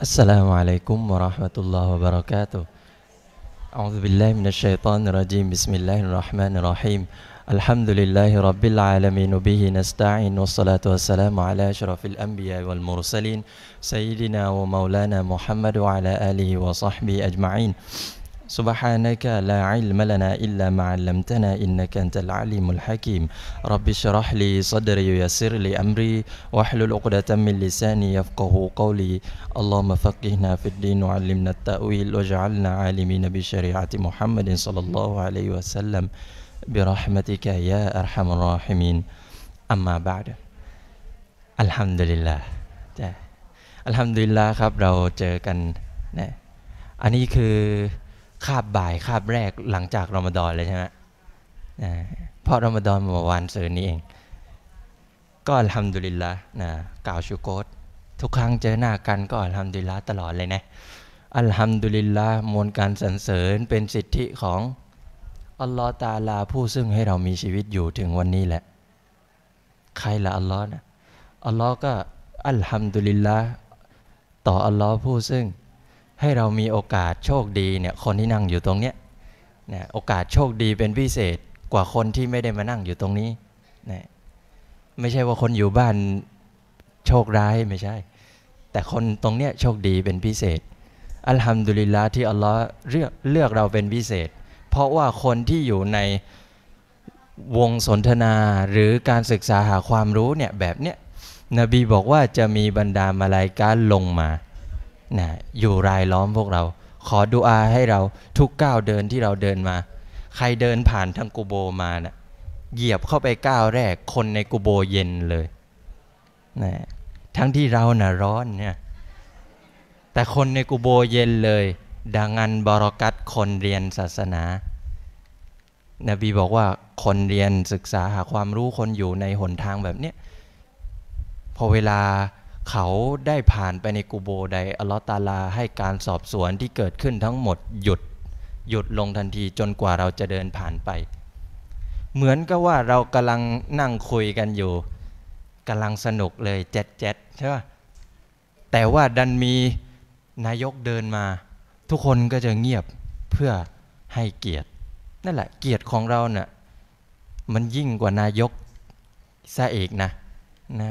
السلام عليكم ورحمة الله وبركاته أعوذ بالله من الشيطان الرجيم بسم الله الرحمن الرحيم الحمد لله رب العالمين به نستعين والصلاة والسلام على أشرف الأنبياء والمرسلين سيدنا ومولانا محمد وعلى آله وصحبه أجمعين سبحانك لا علم لنا إلا ما علمتنا إنك أنت العليم الحكيم رب اشرح لي صدري ويسر لي أمري واحلل عقدة من لساني يفقه قولي اللهم فقهنا في الدين وعلمنا التأويل واجعلنا عالمين بشريعة محمد صلى الله عليه وسلم برحمتك يا أرحم الراحمين أما بعد الحمد لله الحمد لله ครับเราเจอกันนะอันนี้คือคาบบ่ายคาบแรกหลังจากรอมฎอนเลยใช่ไหมเพราะรอมฎอนเมื่อวานเสือนี้เอง ก็ทำดุลิละนะกล่าวชูโกตทุกครั้งเจอหน้ากันก็ทำดุลิละตลอดเลยนะ อัลฮัมดุลิลละมวลการสรรเสริญเป็นสิทธิของอัลลอฮ์ตาลา ผู้ซึ่งให้เรามีชีวิตอยู่ถึงวันนี้แหละ ใครละอัลลอฮ์นะอัลลอฮ์ก็ อัลฮัมดุลิลละต่ออัลลอฮ์ผู้ซึ่งให้เรามีโอกาสโชคดีเนี่ยคนที่นั่งอยู่ตรงเนี้ยนะโอกาสโชคดีเป็นพิเศษ กว่าคนที่ไม่ได้มานั่งอยู่ตรงนี้นะไม่ใช่ว่าคนอยู่บ้านโชคร้ายไม่ใช่ แต่คนตรงเนี้ยโชคดีเป็นพิเศษ อัลฮัมดุลิลละที่อัลลอฮ์เลือกเลือกเราเป็นพิเศษ เพราะว่าคนที่อยู่ในวงสนทนาหรือการศึกษาหาความรู้เนี่ยแบบเนี้ยนบีบอกว่าจะมีบรรดามาลายการลงมานะอยู่รายล้อมพวกเรา ขอดูอาให้เราทุกก้าวเดินที่เราเดินมา ใครเดินผ่านทางกูโบมานะ่ะเหยียบเข้าไปก้าวแรก คนในกูโบเย็นเลยนะทั้งที่เรานะ่ะร้อนเนี่ยแต่คนในกูโบเย็นเลย ดังอันบรกัตคนเรียนศาสนานบีบอกว่าคนเรียนศึกษาหาความรู้คนอยู่ในหนทางแบบเนี้ยพอเวลาเขาได้ผ่านไปในกูโบใดอัลลอฮฺตาลาให้การสอบสวนที่เกิดขึ้นทั้งหมดหยุดหยุดลงทันทีจนกว่าเราจะเดินผ่านไป เหมือนกับว่าเรากำลังนั่งคุยกันอยู่กำลังสนุกเลยเจ๊ดเจ๊ดใช่ป่ะแต่ว่าดันมีนายกเดินมา ทุกคนก็จะเงียบเพื่อให้เกียรติ นั่นแหละเกียรติของเราเนะ่ยมันยิ่งกว่านายกซะเอกนะนะ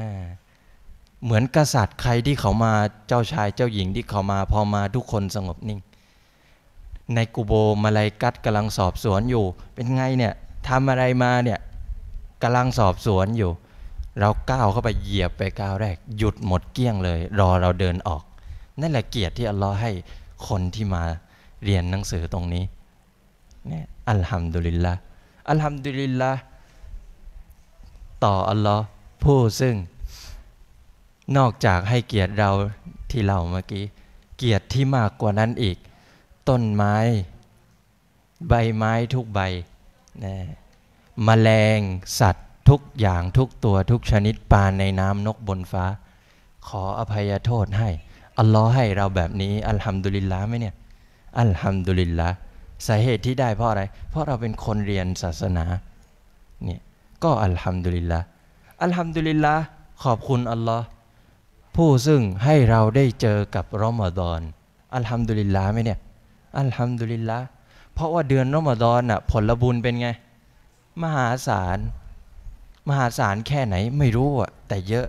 เหมือนกษัตริย์ใครที่เขามาเจ้าชายเจ้าหญิงที่เขามาพอมาทุกคนสงบนิ่ง ในกูโบมาลายกัดกำลังสอบสวนอยู่ เป็นไงเนี่ยทำอะไรมาเนี่ยกำลังสอบสวนอยู่ เราก้าวเข้าไปเหยียบไปก้าวแรก หยุดหมดเกี้ยงเลย รอเราเดินออก นั่นแหละเกียรติที่อัลลอฮ์ให้คนที่มาเรียนหนังสือตรงนี้เนี่ยอัลฮัมดุลิลละอัลฮัมดุลิลละต่ออัลลอฮ์ผู้ซึ่งนอกจากให้เกียรติเราที่เราเมื่อกี้ เกียรติที่มากกว่านั้นอีก ต้นไม้ใบไม้ทุกใบนะมแมลงสัตว์ ทุกอย่างทุกตัว ทุกชนิดปลาในน้ำนกบนฟ้า ขออภัยโทษให้อัลลอฮ์ให้เราแบบนี้อัลฮัมดุลิลละไหมเนี่ยอัลฮัมดุลิลละสาเหตุที่ได้เพราะอะไร เพราะเราเป็นคนเรียนศาสนาเนี่ยก็อัลฮัมดุลิลละอัลฮัมดุลิลละขอบคุณอัลลอฮ์ผู้ซึ่งให้เราได้เจอกับรอมฎอน อัลฮัมดุลิลลาห์ไหมเนี่ย อัลฮัมดุลิลลาห์ เพราะว่าเดือนรอมฎอนอ่ะ ผลบุญเป็นไง มหาศาล มหาศาลแค่ไหนไม่รู้อ่ะ แต่เยอะ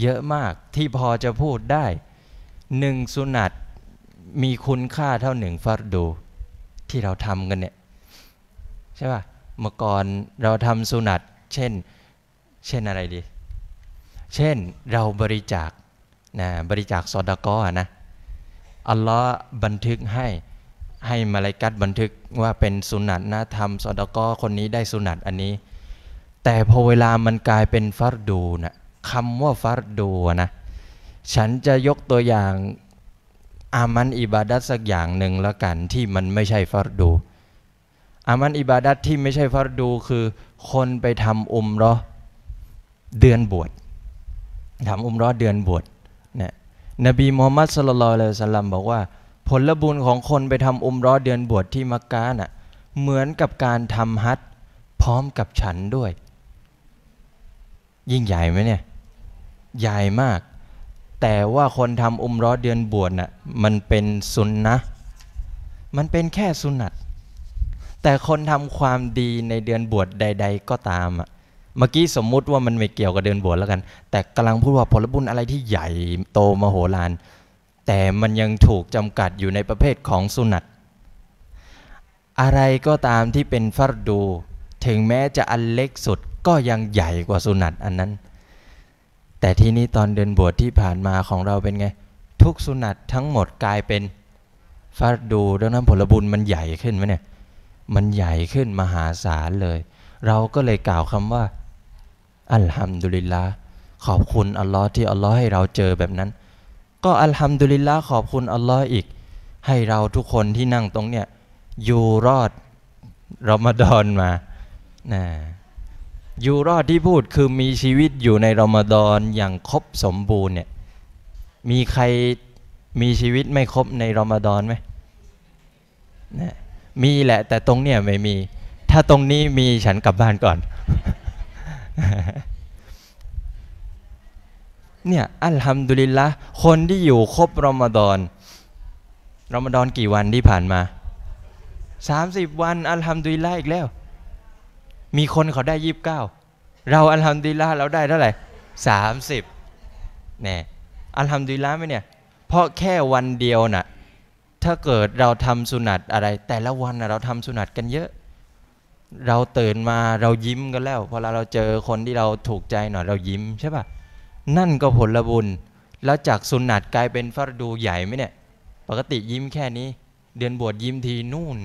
เยอะมากที่พอจะพูดได้ หนึ่งสุนัตมีคุณค่าเท่าหนึ่งฟาดดู ที่เราทำกันเนี่ย ใช่ป่ะ เมื่อก่อนเราทำสุนัต เช่น เช่นอะไรดี เช่นเราบริจาคนะบริจาคซอดกอนะอัลลอฮ์บันทึกให้ให้มาลายกัดบันทึกว่าเป็นสุนัตนะธรรมซอดกอคนนี้ได้สุนัตอันนี้ แต่พอเวลามันกลายเป็นฟารดูนะคำว่าฟารดูนะฉันจะยกตัวอย่างอามันอิบาดัตสักอย่างหนึ่งแล้วกัน ที่มันไม่ใช่ฟารดูอามันอิบาดัตที่ไม่ใช่ฟารดู คือคนไปทำอุมรอเดือนบวชทำอุมรอเดือนบวชนบีมูฮัมมัดสลลัลอะลัยฮิสลัมบอกว่า ผลบุญของคนไปทำอุมรอดเดือนบวชที่มักกะน่ะเหมือนกับการทำฮัตพร้อมกับฉันด้วย ยิ่งใหญ่ไหมเนี่ยใหญ่มาก แต่ว่าคนทำอุมรอดเดือนบวชน่ะมันเป็นสุนนะมันเป็นแค่สุนัตแต่คนทำความดีในเดือนบวชใดๆก็ตามอ่ะเมื่อกี้สมมุติว่ามันไม่เกี่ยวกับเดินบวชแล้วกัน แต่กำลังพูดว่าผลบุญอะไรที่ใหญ่โตมโหฬาร แต่มันยังถูกจำกัดอยู่ในประเภทของสุนัต อะไรก็ตามที่เป็นฟัรดู ถึงแม้จะอันเล็กสุดก็ยังใหญ่กว่าสุนัตอันนั้น แต่ที่นี้ตอนเดินบวชที่ผ่านมาของเราเป็นไง ทุกสุนัตทั้งหมดกลายเป็นฟัรดู ดังนั้นผลบุญมันใหญ่ขึ้นไหมเนี่ย มันใหญ่ขึ้นมหาศาลเลย เราก็เลยกล่าวคำว่าอัลฮัมดุลิลลาห์ขอบคุณอัลลอฮ์ที่อัลลอฮ์ให้เราเจอแบบนั้น ก็อัลฮัมดุลิลลาห์ขอบคุณอัลลอฮ์อีกให้เราทุกคนที่นั่งตรงเนี้ยอยู่รอดรอมฎอนมานะอยู่รอดที่พูดคือมีชีวิตอยู่ในรอมฎอนอย่างครบสมบูรณ์เนี่ย มีใครมีชีวิตไม่ครบในรอมฎอนไหมนะมีแหละ แต่ตรงเนี้ยไม่มี ถ้าตรงนี้มีฉันกลับบ้านก่อนเนี่ยอัลฮัมดุลิลละคนที่อยู่ครบรอมฎอน รอมฎอนกี่วันที่ผ่านมา 30 วัน อัลฮัมดุลิลละอีกแล้ว มีคนเขาได้ยีิบเก้าเราอัลฮัมดุลิลละเราได้เท่าไหร่สามสิบเนี่ยอัลฮัมดุลิลละไหมเนี่ยเพราะแค่วันเดียวนะ่ะถ้าเกิดเราทำสุนัตอะไร แต่ละวันนะเราทำสุนัตกันเยอะเราตื่นมาเรายิ้มกันแล้ว พอเราเราเจอคนที่เราถูกใจหน่อย เรายิ้มใช่ป่ะ นั่นก็ผลบุญ แล้วจากสุนัตกลายเป็นฟารดูใหญ่ไหมเนี่ย ปกติยิ้มแค่นี้ เดือนบวชยิ้มทีนู่น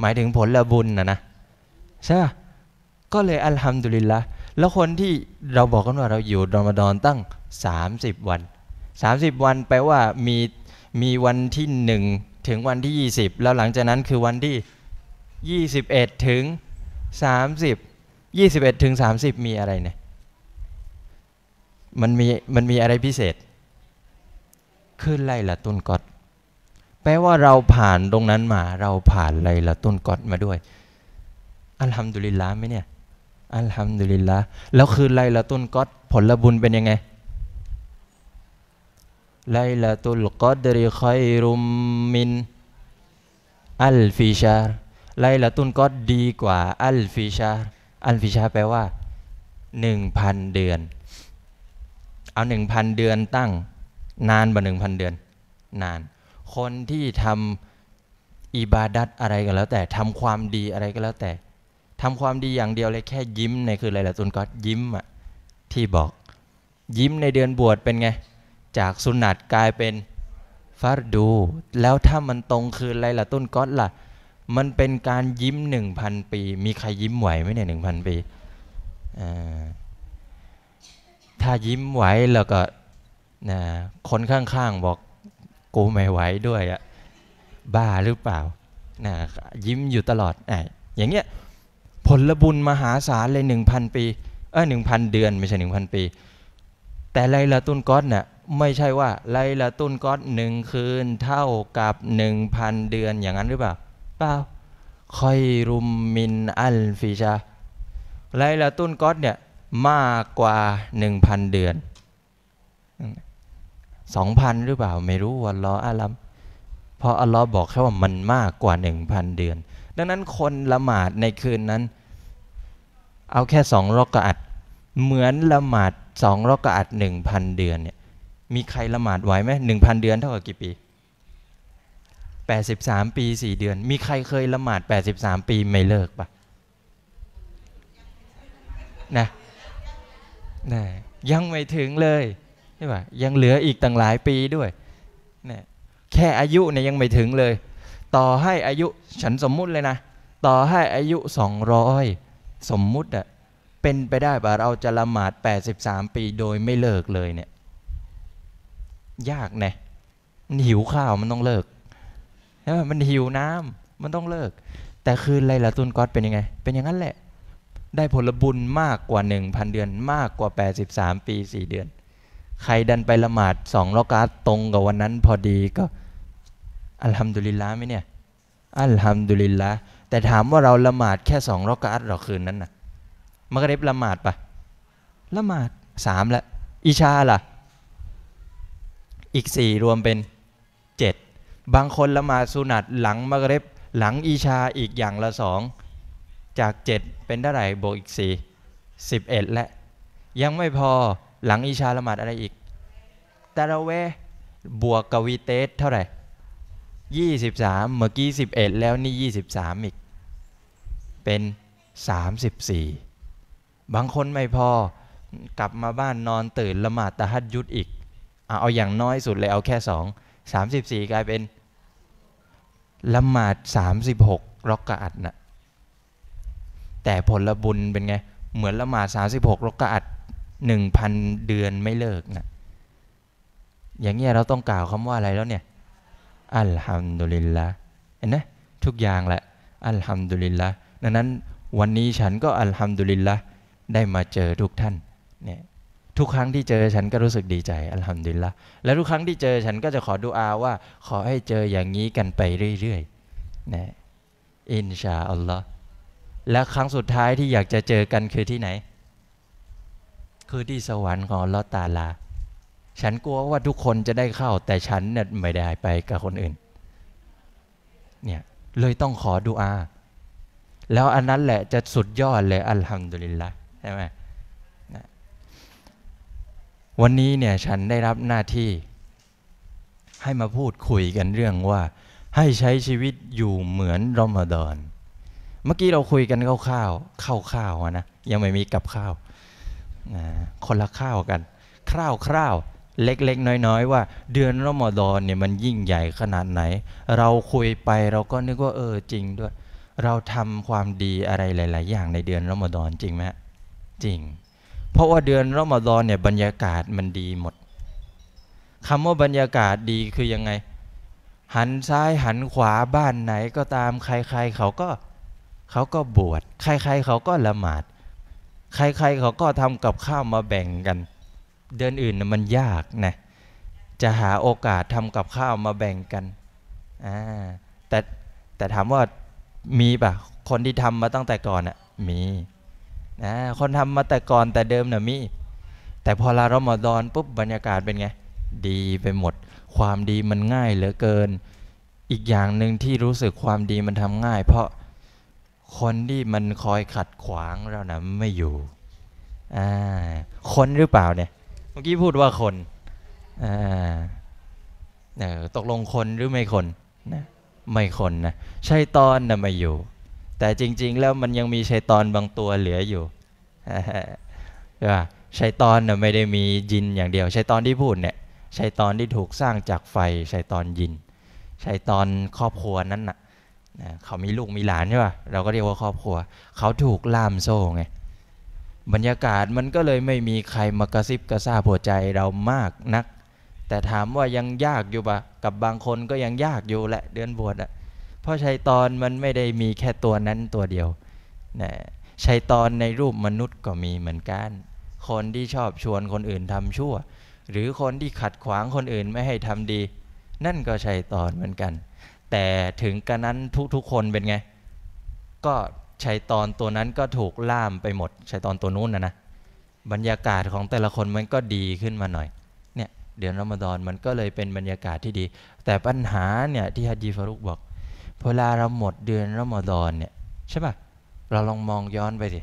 หมายถึงผลบุญนะนะใช่ป่ะก็เลยอัลฮัมดุลิลละแล้วคนที่เราบอกกันว่าเราอยู่รอมฎอนตั้ง 30 วัน 30 วันแปลว่ามีมีวันที่1ถึงวันที่ 20 แล้วหลังจากนั้นคือวันที่21ถึง30 21ถึง30มีอะไรเนี่ย มันมี มันมีอะไรพิเศษ ขึ้นไล่ละต้นกอดแปลว่าเราผ่านตรงนั้นมา เราผ่านไล่ละต้นกอดมาด้วย อัลฮัมดุลิลละไหมเนี่ย อัลฮัมดุลิลละแล้วคือไล่ละต้นกอดผลบุญเป็นยังไง ไลละตุลกอดริคอยรุมมินอัลฟิชาร์ไลละ ตุนก็ดีกว่า อัลฟิชาอัลฟิชาแปลว่า1,000เดือน เอา1,000เดือนตั้ง นานกว่า1,000เดือนนาน คนที่ทำอิบาดัตอะไรก็แล้ว แต่ทำความดีอะไรก็แล้วแต่ทำความดีอย่างเดียวเลยแค่ยิ้มในคืออะไรละตุนก็ยิ้มอะที่บอก ยิ้มในเดือนบวชเป็นไงจากสุนัตกลายเป็นฟาดู แล้วถ้ามันตรงคืนอะไรละตุนก็ล่ะมันเป็นการยิ้มหนึ่งพันปี มีใครยิ้มไหวไหมเนี่ยหนึ่งพันปี ถ้ายิ้มไหวแล้วก็นะคนข้างๆบอกกูไม่ไหวด้วยอะบ้าหรือเปล่านะยิ้มอยู่ตลอดออย่างเงี้ยผลบุญมหาศาลเลยหนึ่งพันปี เออหนึ่งพันเดือนไม่ใช่หนึ่งพันปี แต่ไลลาตุนก๊อตเนี่ยไม่ใช่ว่าไลลาตุนก๊อตหนึ่งคืนเท่ากับหนึ่งพันเดือนอย่างนั้นหรือเปล่าเปล่าคอยรุมมินอัลฟิชาไลลาตุนก๊อตเนี่ย มากกว่า1,000เดือน2,000หรือเปล่าไม่รู้วันรออาลัมเพราะอัลลอฮ์บอกแค่ว่ามันมากกว่า1,000เดือน ดังนั้นคนละหมาดในคืนนั้น เอาแค่สองรอกอัด เหมือนละหมาดสองรอกอัด1,000เดือนเนี่ย มีใครละหมาดไหวไหม1,000เดือนเท่ากับกี่ปีแปดสสิบามปีสี่เดือน มีใครเคยละหมาดแปดสสิบามปีไม่เลิกปะนะนะยังไม่ถึงเลยใช่ปะยังเหลืออีกตั้งหลายปีด้วยนะแค่อายุเนี่ยยังไม่ถึงเลย ต่อให้อายุฉันสมมุติเลยนะต่อให้อายุสองร้อยสมมุติอะเป็นไปได้ป่ะเราจะละหมาดแปดสสิบามปี โดยไม่เลิกเลยเนี่ยยากแน่หิวข้าวมันต้องเลิกช่ไหมมันหิวน้ำ มันต้องเลิก แต่คืนไลลาตุนก๊อตเป็นยังไง เป็นอย่างนั้นแหละ ได้ผลบุญมากกว่า 1,000 เดือน มากกว่า 83 ปี 4 เดือน ใครดันไปละหมาดสองลอกาตตรงกับวันนั้นพอดีก็ อัลฮัมดุลิลละไหมเนี่ย อัลฮัมดุลิลละแต่ถามว่าเราละหมาดแค่สองลอกาตหรอคืนนั้นนะ่ะ มักเร็บละหมาดปะละหมาดสามละอิชาล่ะ อีกสี่รวมเป็นบางคนละหมาดสุนัตหลังมะเร็บหลังอีชาอีกอย่างละสองจาก 7 เป็นเท่าไหร่บวกอีก 4 11 และ ยังไม่พอหลังอีชาละหมาดอะไรอีกตาราเวบวกกวีเตสเท่าไหร่23 เมื่อกี้11 แล้วนี่ 23 อีก เป็น 34 บางคนไม่พอกลับมาบ้านนอนตื่นละหมาดตะฮัดยุดอีกเอาอย่างน้อยสุดเลยเอาแค่ 2 34 กลายเป็นละหมาดสามสิบหกรอกกะอัดนะแต่ผลบุญเป็นไง เหมือนละหมาดสามสิบหกรอกกะอัดหนึ่งพันเดือนไม่เลิกนะอย่างเงี้ยเราต้องกล่าวคำว่าอะไรแล้วเนี่ย อัลฮัมดุลิลละเห็นไหมทุกอย่างแหละอัลฮัมดุลิลละดังนั้นวันนี้ฉันก็อัลฮัมดุลิลละได้มาเจอทุกท่านเนี่ยทุกครั้งที่เจอฉันก็รู้สึกดีใจอัลฮัมดุลิลละและทุกครั้งที่เจอฉันก็จะขอดูอาว่าขอให้เจออย่างนี้กันไปเรื่อยๆนะอินชาอัลลอฮ์และครั้งสุดท้ายที่อยากจะเจอกันคือที่ไหน คือที่สวรรค์ของลอตาลา ฉันกลัวว่าทุกคนจะได้เข้า แต่ฉันเนี่ยไม่ได้ไปกับคนอื่นเนี่ยเลยต้องขอดูอา แล้วอันนั้นแหละจะสุดยอด เลย อัลฮัมดุลิลละใช่ไหมวันนี้เนี่ยฉันได้รับหน้าที่ ให้มาพูดคุยกันเรื่องว่า ให้ใช้ชีวิตอยู่เหมือนรอมฎอน เมื่อกี้เราคุยกันข้าวๆข้าวๆนะยังไม่มีกับข้าวคนละข้าวกัน คร่าวๆเล็กๆ น้อย ๆ ว่า เดือนรอมฎอนเนี่ยมันยิ่งใหญ่ขนาดไหน เราคุยไปเราก็นึกว่า เออจริงด้วย เราทำความดีอะไรหลาย ๆ อย่างในเดือนรอมฎอนจริงไหมจริงเพราะว่าเดือนรอมฎอนเนี่ยบรรยากาศมันดีหมด คำว่าบรรยากาศดีคือยังไง หันซ้ายหันขวาบ้านไหนก็ตาม ใคร ๆ เขาก็ เขาก็บวช ใครๆ เขาก็ละหมาด ใคร ๆ เขาก็ทำกับข้าวมาแบ่งกัน เดือนอื่นมันยากนะ จะหาโอกาสทำกับข้าวมาแบ่งกันอ่าแต่แต่ถามว่ามีปะคนที่ทำมาตั้งแต่ก่อนอะมีนะคนทำมาแต่ก่อนแต่เดิมนะ่ะมี แต่พอลารอมฎอนปุ๊บบรรยากาศเป็นไงดีไปหมด ความดีมันง่ายเหลือเกินอีกอย่างหนึ่งที่รู้สึกความดีมันทำง่าย เพราะคนที่มันคอยขัดขวางเรานะ่ะไม่อยู่อ่าคนหรือเปล่าเนี่ยเมื่อกี้พูดว่าคนอ่าตกลงคนหรือไม่คนนะ ไม่คนนะ ใช่ตอนน่ะไม่อยู่แต่จริงๆแล้วมันยังมีชัยตอนบางตัวเหลืออยู่ใช่ป่ะชัยตอนน่ยไม่ได้มียินอย่างเดียวชัยตอนที่พูดเนี่ยชัยตอนที่ถูกสร้างจากไฟชัยตอนยินชัยตอนครอบครัวนั้นน่ะเขามีลูกมีหลานใช่ป่ะเราก็เรียกว่าครอบครัวเขาถูกล่ามโซ่ไงบรรยากาศมันก็เลยไม่มีใครมากระซิบกระซาบหัวใจเรามากนัก แต่ถามว่ายังยากอยู่ปะกับบางคนก็ยังยากอยู่แหละเดือนบวชอะราะชัยตอนมันไม่ได้มีแค่ตัวนั้นตัวเดียวนะชัยตอนในรูปมนุษย์ก็มีเหมือนกัน คนที่ชอบชวนคนอื่นทำชั่ว หรือคนที่ขัดขวางคนอื่นไม่ให้ทำดี นั่นก็ชัยตอนเหมือนกัน แต่ถึงกระนั้นทุกๆคนเป็นไง ก็ชัยตอนตัวนั้นก็ถูกล่ามไปหมด ชัยตอนตัวนู้นนะนะ บรรยากาศของแต่ละคนมันก็ดีขึ้นมาหน่อย เนี่ยเดือนรอมฎอนมันก็เลยเป็นบรรยากาศที่ดี แต่ปัญหาเนี่ยที่ฮัจีฟารุกบอกเวลาเราหมดเดือนรอมฎอนเนี่ย ใช่ป่ะเราลองมองย้อนไปสิ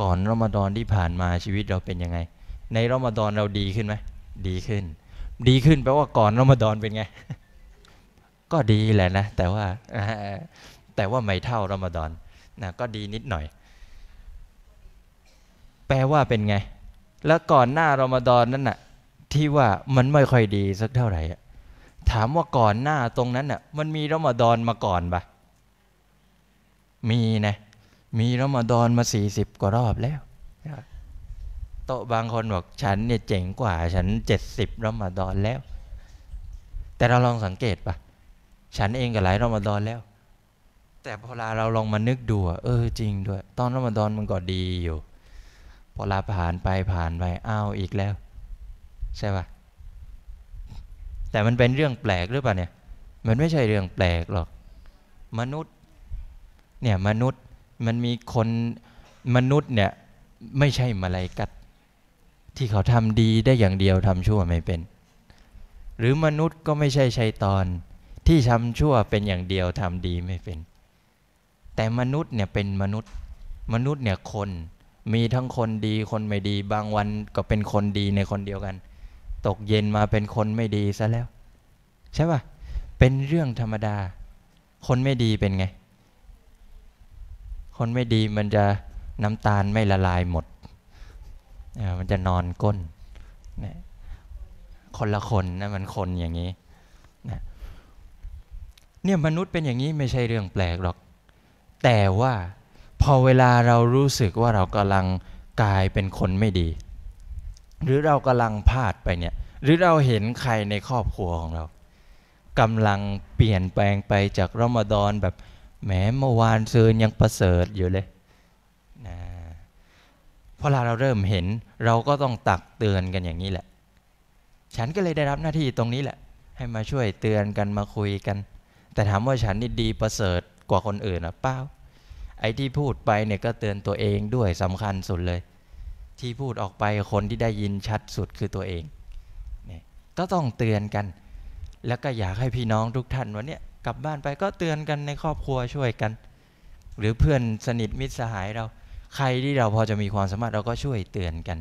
ก่อนรอมฎอนที่ผ่านมาชีวิตเราเป็นยังไง ในรอมฎอนเราดีขึ้นไหมดีขึ้น ดีขึ้นแปลว่าก่อนรอมฎอนเป็นไง ก็ดีแหละนะแต่ว่าแต่ว่าไม่เท่ารอมฎอนนะก็ดีนิดหน่อย แปลว่าเป็นไง แล้วก่อนหน้ารอมฎอนนั่นน่ะ ที่ว่ามันไม่ค่อยดีสักเท่าไหร่ถามว่าก่อนหน้าตรงนั้นน่ะ มันมีรอมฎอนมาก่อนปะมีนะมีรอมฎอนมาสี่สิบกว่ารอบแล้วโตบางคนบอกฉันเนี่ยเจ๋งกว่าฉันเจ็ดสิบรอมฎอนแล้ว แต่เราลองสังเกตปะฉันเองก็หลายรอมฎอนแล้ว แต่ พอราเราลองมานึกดูเออจริงด้วย ตอนรอมฎอนมันก็ดีอยู่พอลาผ่านไปผ่านไปอ้าวอีกแล้ว ใช่ปะแต่มันเป็นเรื่องแปลกหรือเปล่าเนี่ย มันไม่ใช่เรื่องแปลกหรอก มนุษย์ เนี่ย มนุษย์ มันมีคน มนุษย์ เนี่ยไม่ใช่มาลายกัดที่เขาทำดีได้อย่างเดียวทำชั่วไม่เป็น หรือมนุษย์ก็ไม่ใช่ชัยตอนที่ทำชั่วเป็นอย่างเดียวทำดีไม่เป็น แต่มนุษย์ เนี่ย เป็นมนุษย์ มนุษย์ เนี่ย คน มีทั้งคนดี คนไม่ดี บางวันก็เป็นคนดีในคนเดียวกันตกเย็นมาเป็นคนไม่ดีซะแล้ว ใช่ป่ะเป็นเรื่องธรรมดา คนไม่ดีเป็นไง คนไม่ดีมันจะน้ำตาลไม่ละลายหมดมันจะนอนก้นคนละคนนะมันคนอย่างนี้เนี่ยมนุษย์เป็นอย่างนี้ไม่ใช่เรื่องแปลกหรอก แต่ว่าพอเวลาเรารู้สึกว่าเรากำลังกลายเป็นคนไม่ดีหรือเรากำลังพลาดไปเนี่ยหรือเราเห็นใครในครอบครัวของเรากำลังเปลี่ยนแปลงไปจากรอมฎอนแบบแหมเมื่อวานซืนยังประเสริฐอยู่เลยนะพอเราเริ่มเห็นเราก็ต้องตักเตือนกันอย่างนี้แหละ ฉันก็เลยได้รับหน้าที่ตรงนี้แหละ ให้มาช่วยเตือนกันมาคุยกัน แต่ถามว่าฉันนี่ดีประเสริฐกว่าคนอื่นหรือเปล่าไอ้ที่พูดไปเนี่ยก็เตือนตัวเองด้วยสำคัญสุดเลยที่พูดออกไปคนที่ได้ยินชัดสุดคือตัวเองเนี่ยก็ต้องเตือนกัน แล้วก็อยากให้พี่น้องทุกท่านวันนี้กลับบ้านไปก็เตือนกันในครอบครัวช่วยกัน หรือเพื่อนสนิทมิตรสหายเรา ใครที่เราพอจะมีความสามารถเราก็ช่วยเตือนกัน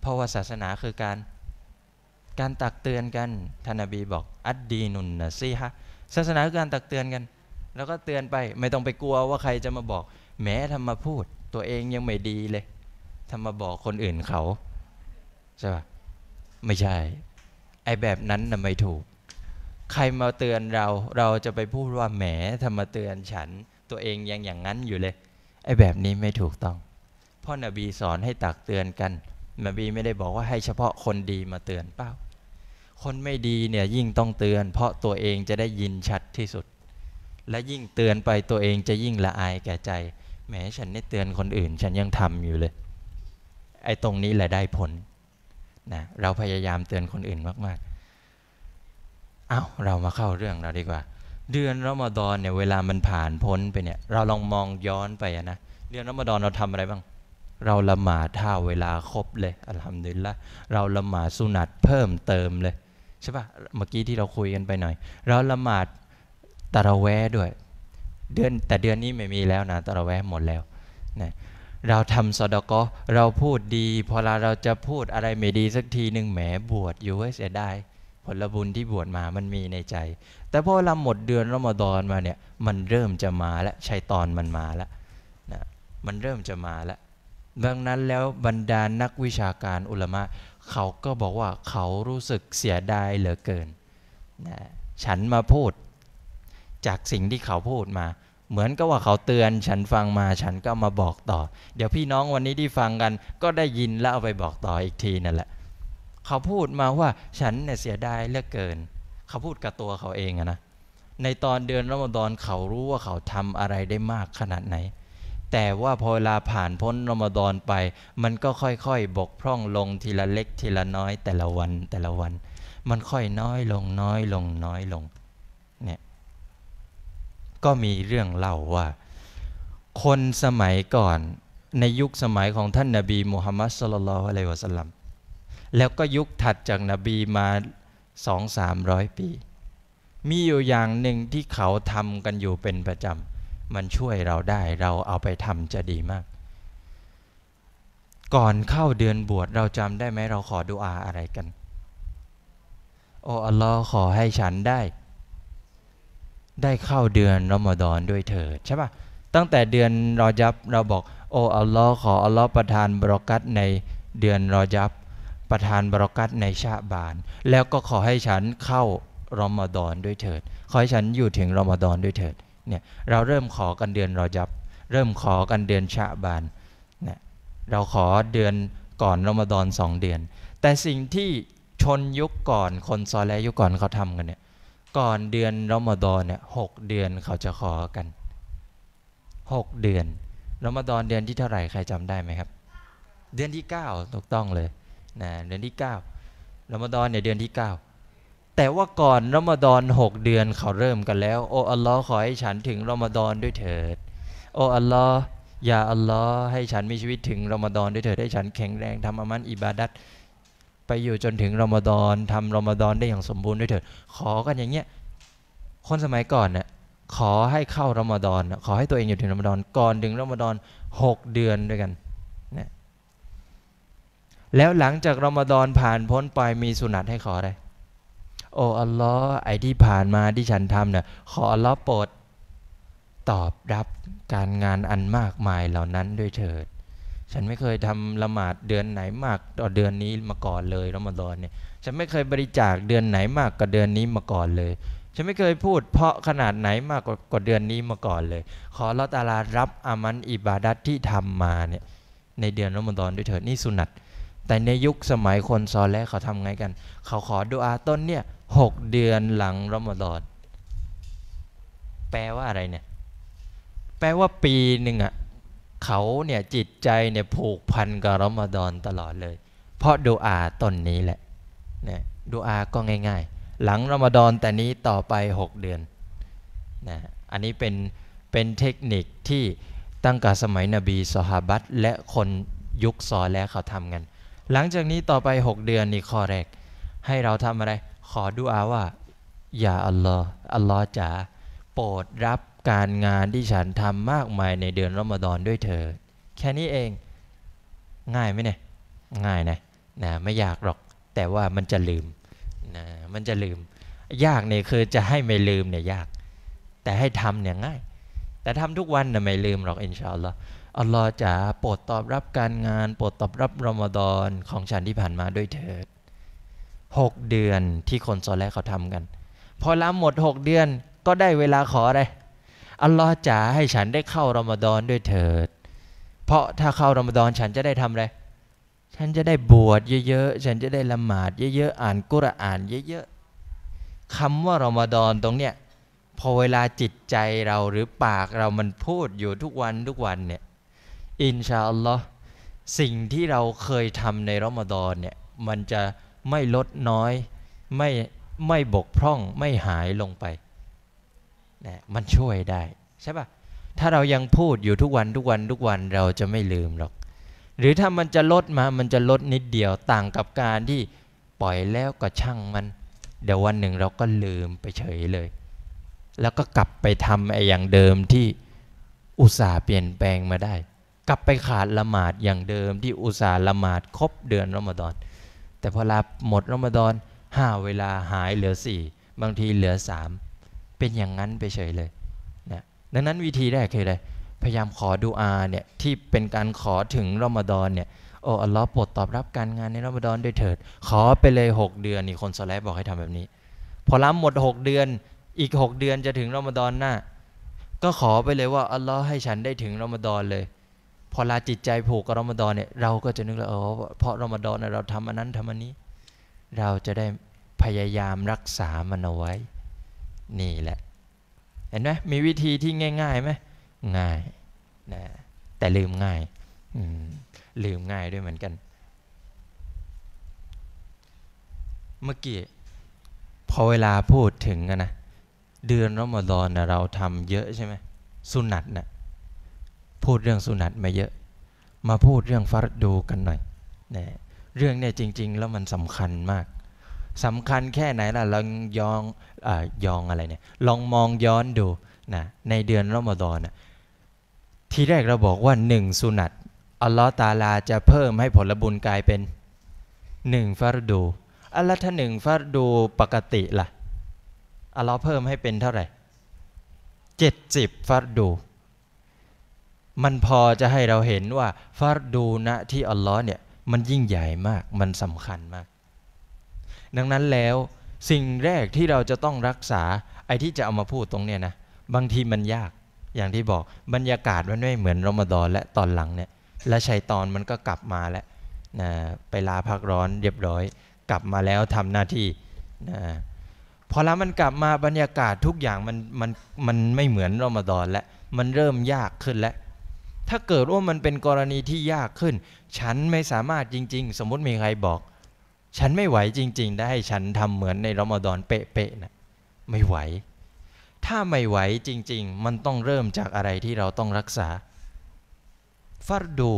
เพราะว่าศาสนาคือการการตักเตือนกันท่านอบีบอก อัดดีนุนนะซีฮะศาสนาคือการตักเตือนกัน แล้วก็เตือนไป ไม่ต้องไปกลัวว่าใครจะมาบอกแหมทำมาพูดตัวเองยังไม่ดีเลยทำมาบอกคนอื่นเขาใช่ปะไม่ใช่ ไอแบบนั้นน่ะไม่ถูก ใครมาเตือนเราเราจะไปพูดว่าแหมทำมาเตือนฉันตัวเองยังอย่างนั้นอยู่เลย ไอแบบนี้ไม่ถูกต้องพ่อนบีสอนให้ตักเตือนกันนบีไม่ได้บอกว่าให้เฉพาะคนดีมาเตือนเป้าคนไม่ดีเนี่ยยิ่งต้องเตือน เพราะตัวเองจะได้ยินชัดที่สุด และยิ่งเตือนไปตัวเองจะยิ่งละอายแก่ใจแหมฉันได้เตือนคนอื่น ฉันยังทำอยู่เลยไอ้ตรงนี้แหละได้ผลนะ เราพยายามเตือนคนอื่นมาก ๆ เอา้า เรามาเข้าเรื่องเราดีกว่า เดือนรอมฎอนเนี่ยเวลามันผ่านพ้นไปเนี่ย เราลองมองย้อนไปนะเดือนรอมฎอนเราทำอะไรบ้างเราละหมาดท่าเวลาครบเลย อัลฮัมดุลิละเราละหมาดสุนัตเพิ่มเติมเลย ใช่ปะเมื่อกี้ที่เราคุยกันไปหน่อย เราละหมาดตะระแวด้วย เดือน แต่เดือนนี้ไม่มีแล้วนะตะระแวหมดแล้วนะเราทำสอดก็เราพูดดี พอเราเราจะพูดอะไรไม่ดีสักทีหนึ่งแหมบวชอยู่เสียดายผลบุญที่บวชมามันมีในใจ แต่พอเราหมดเดือนรอมฎอนมาเนี่ยมันเริ่มจะมาแล้วชัยตอนมันมาแล้วนะมันเริ่มจะมาแล้วดังนั้นแล้วบรรดานักวิชาการอุลมะเขาก็บอกว่าเขารู้สึกเสียดายเหลือเกินนะฉันมาพูดจากสิ่งที่เขาพูดมาเหมือนก็ว่าเขาเตือน ฉันฟังมาฉันก็มาบอกต่อ เดี๋ยวพี่น้องวันนี้ที่ฟังกันก็ได้ยินแล้วเอาไปบอกต่ออีกทีนั่นแหละเขาพูดมาว่าฉันเนี่ยเสียดายเหลือเกิน เขาพูดกับตัวเขาเองนะในตอนเดือนรอมฎอนเขารู้ว่าเขาทำอะไรได้มากขนาดไหน แต่ว่าพอเวลาผ่านพ้นรอมฎอนไป มันก็ค่อยๆบกพร่องลงทีละเล็กทีละน้อยแต่ละวันแต่ละวัน มันค่อยน้อยลงน้อยลงน้อยลงก็มีเรื่องเล่าว่า คนสมัยก่อนในยุคสมัยของท่านนาบีมูฮัมมัดสุลลัลอะลัยวะสัลลัมแล้วก็ยุคถัดจากนาบีมาสองสามร้อยปี มีอยู่อย่างหนึ่งที่เขาทำกันอยู่เป็นประจำมันช่วยเราได้เราเอาไปทำจะดีมาก ก่อนเข้าเดือนบวชเราจำได้ไหมเราขอดุอาอะไรกัน โอ้อัลลอฮ์ขอให้ฉันได้ได้เข้าเดือนรอมฎอนด้วยเถิดใช่ปะตั้งแต่เดือนรอยับเราบอกโอ้อัลลอฮ์ขออัลลอฮ์ประทานบรอกัตในเดือนรอยับ ประทานบรอกัตในชาบาน แล้วก็ขอให้ฉันเข้ารอมฎอนด้วยเถิด ขอให้ฉันอยู่ถึงรอมฎอนด้วยเถิดเนี่ยเราเริ่มขอกันเดือนรอยับ เริ่มขอกันเดือนชาบานเนี่ยเราขอเดือนก่อนรอมฎอนสองเดือน แต่สิ่งที่ชนยุคก่อนคนซอแลยุคก่อนเขาทำกันเนี่ยก่อนเดือนรอมฎอนเนี่ยหกเดือนเขาจะขอกันหกเดือนรอมฎอนเดือนที่เท่าไหร่ใครจำได้ไหมครับ เดือนที่เก้าถูกต้องเลยนะเดือนที่เก้ารอมฎอนเนี่ยเดือนที่เก้าแต่ว่าก่อนรอมฎอนหกเดือนเขาเริ่มกันแล้ว โอ้อัลลอฮ์ขอให้ฉันถึงรอมฎอนด้วยเถิด โอ้อัลลอฮ์อย่าอัลลอฮ์ให้ฉันมีชีวิตถึงรอมฎอนด้วยเถิดให้ฉันแข็งแรงทำอามันอิบาดัตไปอยู่จนถึงรอมฎอนทำรอมฎอนได้อย่างสมบูรณ์ด้วยเถิดขอกันอย่างเงี้ยคนสมัยก่อนเนี่ยขอให้เข้ารอมฎอนขอให้ตัวเองอยู่ถึงรอมฎอน ก่อนถึงรอมฎอนหกเดือนด้วยกันนะแล้วหลังจากรอมฎอนผ่านพ้นไปมีสุนัตให้ขอได้โอ้อัลลอฮ์ไอที่ผ่านมาที่ฉันทำเนี่ยขออัลลอฮ์โปรดตอบรับการงานอันมากมายเหล่านั้นด้วยเถิดฉันไม่เคยทำละหมาดเดือนไหนมากต่อเดือนนี้มาก่อนเลยรอมฎอนเนี่ยฉันไม่เคยบริจาคเดือนไหนมากกว่าเดือนนี้มาก่อนเลยฉันไม่เคยพูด เพราะขนาดไหนมากกว่าเดือนนี้มาก่อนเลย ขอละตาลารับอามันอิบาดัตที่ทำมาเนี่ยในเดือนรอมฎอนด้วยเถิดนี่สุนัตแต่ในยุคสมัยคนซอแลเขาทำไงกัน เขาขอดุอาต้นเนี่ยหกเดือนหลังรอมฎอนแปลว่าอะไรเนี่ยแปลว่าปีหนึ่งอะเขาเนี่ยจิตใจเนี่ยผูกพันกับรอมฎอนตลอดเลย เพราะดูอาต้นนี้แหละนะดูอาก็ง่ายๆ หลังรอมฎอนแต่นี้ต่อไป 6 เดือนนะอันนี้เป็นเป็นเทคนิคที่ตั้งแต่สมัยนบีสฮาบัตและคนยุคซอแล้วเขาทำกัน หลังจากนี้ต่อไป 6 เดือนนี่ข้อแรกให้เราทำอะไร ขอดูอาว่าอย่าอัลลอฮ์อัลลอฮ์จ๋าโปรดรับการงานที่ฉันทำมากมายในเดือนรอมฎอนด้วยเธอแค่นี้เองง่ายไหมเนี่ยง่ายนะนะไม่ยากหรอกแต่ว่ามันจะลืมนะมันจะลืม ยากเนี่ยคือจะให้ไม่ลืมเนี่ยยาก แต่ให้ทำเนี่ยง่าย แต่ทำทุกวันน่ยไม่ลืมหรอกอินชาอัลลอฮ์อัลลอฮ์จะโปรดตอบรับการงาน โปรดตอบรับรอมฎอนของฉันที่ผ่านมาด้วยเถิดหกเดือนที่คนโซอแลเขาทำกัน พอละหมดหกเดือนก็ได้เวลาขออะไรอัลลอฮ์จ๋าให้ฉันได้เข้ารอมฎอนด้วยเถิด เพราะถ้าเข้ารอมฎอนฉันจะได้ทำอะไร ฉันจะได้บวชเยอะๆ ฉันจะได้ละหมาดเยอะๆ อ่านกุรอานเยอะ ๆคำว่ารอมฎอนตรงเนี้ย พอเวลาจิตใจเราหรือปากเรามันพูดอยู่ทุกวันทุกวันเนี่ยอินชาอัลลอฮ์สิ่งที่เราเคยทำในรอมฎอนเนี่ยมันจะไม่ลดน้อย ไม่ไม่บกพร่อง ไม่หายลงไปนะมันช่วยได้ ใช่ปะถ้าเรายังพูดอยู่ทุกวันทุกวันทุกวันเราจะไม่ลืมหรอก หรือถ้ามันจะลดมามันจะลดนิดเดียวต่างกับการที่ปล่อยแล้วก็ช่างมัน เดี๋ยววันหนึ่งเราก็ลืมไปเฉยเลย แล้วก็กลับไปทำไอ้อย่างเดิมที่อุตส่าห์เปลี่ยนแปลงมาได้ กลับไปขาดละหมาดอย่างเดิมที่อุตส่าห์ละหมาดครบเดือนรอมฎอนแต่พอลาหมดรอมฎอนห้าเวลาหายเหลือสี่บางทีเหลือสามเป็นอย่างนั้นไปเฉยเลยนะ ดังนั้นวิธีแรกคืออะไร พยายามขอดูอาเนี่ยที่เป็นการขอถึงรอมฎอนเนี่ย โอ้ อัลลอฮ์โปรดตอบรับการงานในรอมฎอนด้วยเถิด ขอไปเลย 6 เดือนนี่คนสแลบบอกให้ทำแบบนี้ พอล้บหมด 6 เดือน อีก 6 เดือนจะถึงรอมฎอนหน้า ก็ขอไปเลยว่าอัลลอฮ์ให้ฉันได้ถึงรอมฎอนเลย พอลาจิตใจผูกกับรอมฎอนเนี่ยเราก็จะนึกแล้วเออเพราะรอมฎอนเราทำอันนั้นทำอันนี้ เราจะได้พยายามรักษามันเอาไว้นี่แหละเห็นไหมมีวิธีที่ง่ายๆไหมง่ายนะแต่ลืมง่ายลืมง่ายด้วยเหมือนกัน เมื่อกี้พอเวลาพูดถึงนะเดือนรอมฎอนนะเราทำเยอะใช่ไหมสุนัตนะพูดเรื่องสุนัตมาเยอะ มาพูดเรื่องฟัดดูกันหน่อยนะเรื่องเนี่ยจริง ๆ แล้วมันสำคัญมากสำคัญแค่ไหนล่ะลองยองอยองอะไรเนี่ยลองมองย้อนดูนะในเดือนรอมฎอนทีแรกเราบอกว่าหนึ่งสุนัตอัลลอฮ์ตาลาจะเพิ่มให้ผลบุญกลายเป็นหนึ่งฟารดูอัลลอฮ์ถ้าหนึ่งฟารดูปกติล่ะอัลลอฮ์เพิ่มให้เป็นเท่าไหร่เจ็ดสิบฟารดู มันพอจะให้เราเห็นว่าฟารดูนะที่อัลลอฮ์เนี่ยมันยิ่งใหญ่มากมันสำคัญมากดังนั้นแล้วสิ่งแรกที่เราจะต้องรักษาไอ้ที่จะเอามาพูดตรงเนี้ยนะ บางทีมันยากอย่างที่บอกบรรยากาศมันไม่เหมือนรอมฎอนและตอนหลังเนี่ยและชัยตอนมันก็กลับมาแล้วนะไปลาพักร้อนเรียบร้อย กลับมาแล้วทำหน้าที่นะพอแล้วมันกลับมาบรรยากาศทุกอย่างมันมันมันไม่เหมือนรอมฎอนและมันเริ่มยากขึ้นแล้วถ้าเกิดว่ามันเป็นกรณีที่ยากขึ้น ฉันไม่สามารถจริง ๆ สมมติมีใครบอกฉันไม่ไหวจริง ๆ ได้ให้ฉันทำเหมือนในรอมฎอนเป๊ะๆนะไม่ไหว ถ้าไม่ไหวจริงๆ มันต้องเริ่มจากอะไรที่เราต้องรักษา ฟัดดู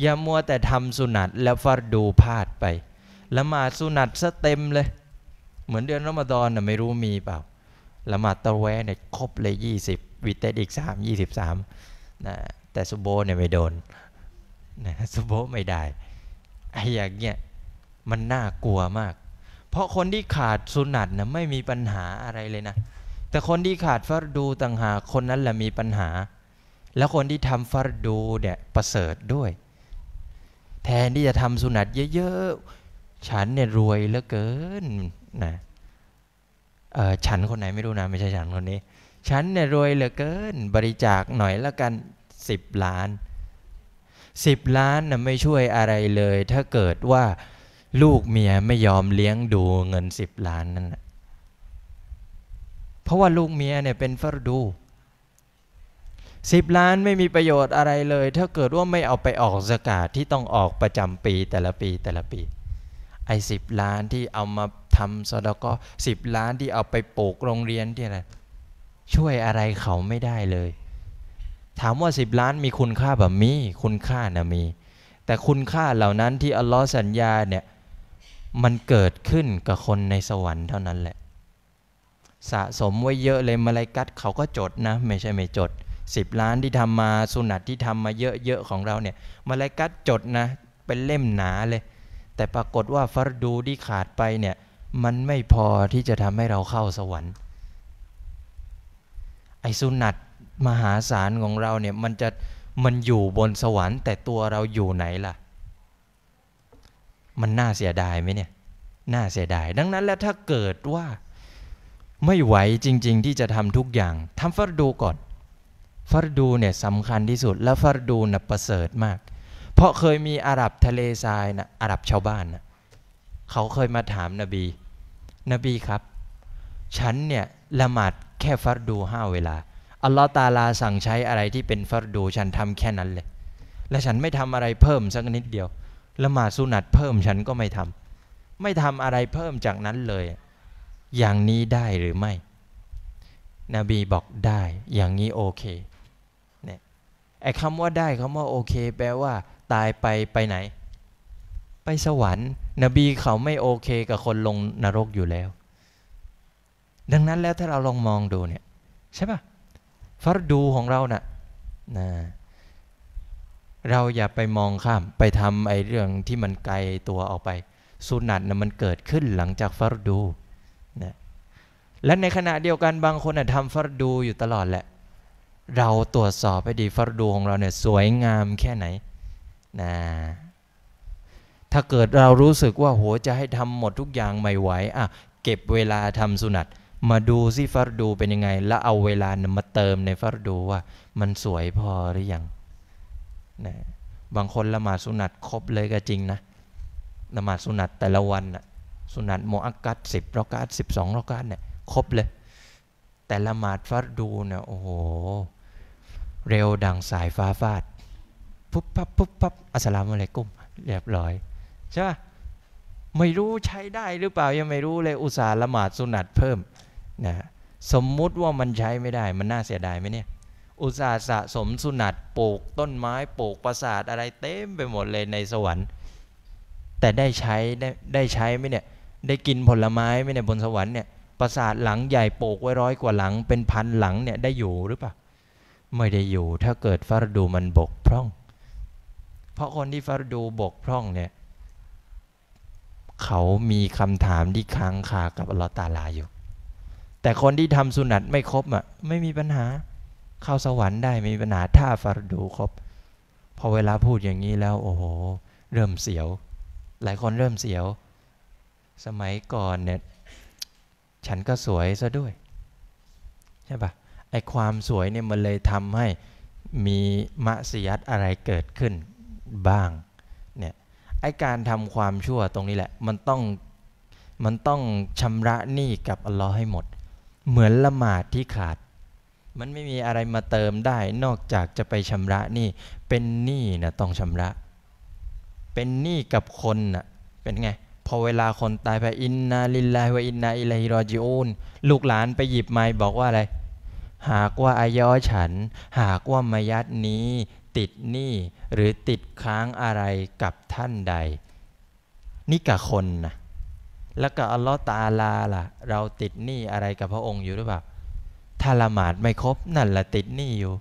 อย่ามัวแต่ทำสุนัตแล้วฟัดดูพลาดไป ละหมาดสุนัตซะเต็มเลย เหมือนเดือนรอมฎอนนะไม่รู้มีเปล่าละหมาดตะแวเนี่ยครบเลย 20 วิเตอีก3 23นะแต่สุโบเนี่ยไม่โดนนะสุโบไม่ได้ ไอ้อย่างเงี้ยมันน่ากลัวมาก เพราะคนที่ขาดสุนัตนะไม่มีปัญหาอะไรเลยนะ แต่คนที่ขาดฟัรดูต่างหาก คนนั้นแหละมีปัญหา แล้วคนที่ทำฟัรดูเนี่ยประเสริฐด้วย แทนที่จะทำสุนัตเยอะๆ ฉันเนี่ยรวยเหลือเกินนะฉันคนไหนไม่รู้นะไม่ใช่ฉันคนนี้ ฉันเนี่ยรวยเหลือเกิน บริจาคหน่อยละกันสิบล้าน สิบล้านนะไม่ช่วยอะไรเลย ถ้าเกิดว่าลูกเมียไม่ยอมเลี้ยงดูเงินสิบล้านนั่นละเพราะว่าลูกเมียเนี่ยเป็นฟรดูสิบล้านไม่มีประโยชน์อะไรเลย ถ้าเกิดว่าไม่เอาไปออกสกาดที่ต้องออกประจำปีแต่ละปีแต่ละปี ไอ้สิบล้านที่เอามาทำสดก็สิบล้านที่เอาไปปลูกโรงเรียนที่อะไรช่วยอะไรเขาไม่ได้เลย ถามว่าสิบล้านมีคุณค่าแบบมีคุณค่านะมี แต่คุณค่าเหล่านั้นที่อัลลอฮ์สัญญาเนี่ยมันเกิดขึ้นกับคนในสวรรค์เท่านั้นแหละ สะสมไว้เยอะเลยมาลายกัดเขาก็จดนะ ไม่ใช่ไม่จดสิบล้านที่ทำมาสุนัตที่ทำมาเยอะๆของเราเนี่ยมาลายกัดจดนะเป็นเล่มหนาเลย แต่ปรากฏว่าฟารดูที่ขาดไปเนี่ยมันไม่พอที่จะทำให้เราเข้าสวรรค์ ไอสุนัตมหาศาลของเราเนี่ยมันจะมันอยู่บนสวรรค์ แต่ตัวเราอยู่ไหนล่ะมันน่าเสียดายไหมเนี่ยน่าเสียดาย ดังนั้นแล้วถ้าเกิดว่า ไม่ไหวจริงๆ ที่จะทำทุกอย่างทำฟัรดูก่อนฟัรดูเนี่ยสำคัญที่สุด แล้วฟัรดูน่ะประเสริฐมาก เพราะเคยมีอาหรับทะเลทรายนะอาหรับชาวบ้านนะเขาเคยมาถามนบี นบีครับ ฉันเนี่ย ละหมาดแค่ฟัรดูห้าเวลาอัลลอฮ์ตาลาสั่งใช้อะไรที่เป็นฟัรดู ฉันทำแค่นั้นเลยและฉันไม่ทำอะไรเพิ่มสักนิดเดียวละหมาดสุนัตเพิ่มฉันก็ไม่ทำ ไม่ทำอะไรเพิ่มจากนั้นเลย อย่างนี้ได้หรือไม่นบีบอกได้ อย่างนี้โอเค เนี่ยไอ้คำว่าได้คาว่าโอเค แปลว่า ตายไปไปไหน ไปสวรรค์ นบีเขาไม่โอเค กับคนลงนรกอยู่แล้ว ดังนั้นแล้วถ้าเราลองมองดูเนี่ย ใช่ปะ่ะฟัดดูของเรานะ่ะ นะเราอย่าไปมองข้ามไปทำไอ้เรื่องที่มันไกลตัวออกไป สุนัตนะมันเกิดขึ้นหลังจากฟารดูนะและในขณะเดียวกันบางคนนทำฟารดูอยู่ตลอดแหละ เราตรวจสอบไปดีฟารดูของเราเนี่ยสวยงามแค่ไหนนะถ้าเกิดเรารู้สึกว่าโหจะให้ทำหมดทุกอย่างไม่ไหวอ่ะ เก็บเวลาทำสุนัต มาดูซิฟารดูเป็นยังไงแล้วเอาเวลานะมาเติมในฟารดูว่ามันสวยพอหรือยังนะบางคนละหมาดสุนัตครบเลยก็จริงนะละหมาดสุนัตแต่ละวันนะสุนัตโมอักกัดสิบรอกาดสิบสองรอกาดเนี่ยครบเลย แต่ละหมาดฟัดดูเนี่ยโอ้โหเร็วดังสายฟ้าฟาดปุ๊บปั๊บปุ๊บปั๊บอัสลามุอะลรกุมเรียบร้อยใช่ปหะไม่รู้ใช้ได้หรือเปล่ายังไม่รู้เลยอุตส่าห์ละหมาดสุนัตเพิ่มนะสมมุติว่ามันใช้ไม่ได้ มันน่าเสียดายไหมเนี่ยอุตสาห์สะสมสุนัตปลูกต้นไม้ปลูกปราสาทอะไรเต็มไปหมดเลยในสวรรค์ แต่ได้ใช้ได้ได้ใช้ไหมเนี่ย ได้กินผลไม้ไหมเนี่ยบนสวรรค์เนี่ยปราสาทหลังใหญ่ปลูกไว้ร้อยกว่าหลัง เป็นพันหลังเนี่ยได้อยู่หรือเปล่าไม่ได้อยู่ ถ้าเกิดฟารดูมันบกพร่อง เพราะคนที่ฟารดูบกพร่องเนี่ย เขามีคำถามที่ค้างคากับอัลลอฮตาลาอยู่ แต่คนที่ทำสุนัตไม่ครบอ่ะไม่มีปัญหาข้าสวรรค์ได้มีปัญหาท่าฟารดูครบ พอเวลาพูดอย่างนี้แล้ว โอ้โห เริ่มเสียว หลายคนเริ่มเสียว สมัยก่อนเนี่ยฉันก็สวยซะด้วยใช่ปะไอความสวยเนี่ยมันเลยทำให้มีมะสยัตอะไรเกิดขึ้นบ้างเนี่ยไอการทำความชั่วตรงนี้แหละมันต้องมันต้องชำระหนี้กับอัลลอฮ์ให้หมด เหมือนละหมาดที่ขาดมันไม่มีอะไรมาเติมได้นอกจากจะไปชำระหนี้เป็นหนี้นะต้องชำระ เป็นหนี้กับคนนะเป็นไงพอเวลาคนตายไปอินนา ลิลลาฮิวอินนาอิลัยฮิรอจิอูนลูกหลานไปหยิบไม้บอกว่าอะไร หากว่าอายอฉัน หากว่ามายัดนี้ติดหนี้หรือติดค้างอะไรกับท่านใด นี่กับคนนะแล้วกับอัลลอฮ์ตาลาล่ะเราติดหนี้อะไรกับพระองค์อยู่หรือเปล่าถ้าละหมาดไม่ครบนั่นละติดหนี้อยู่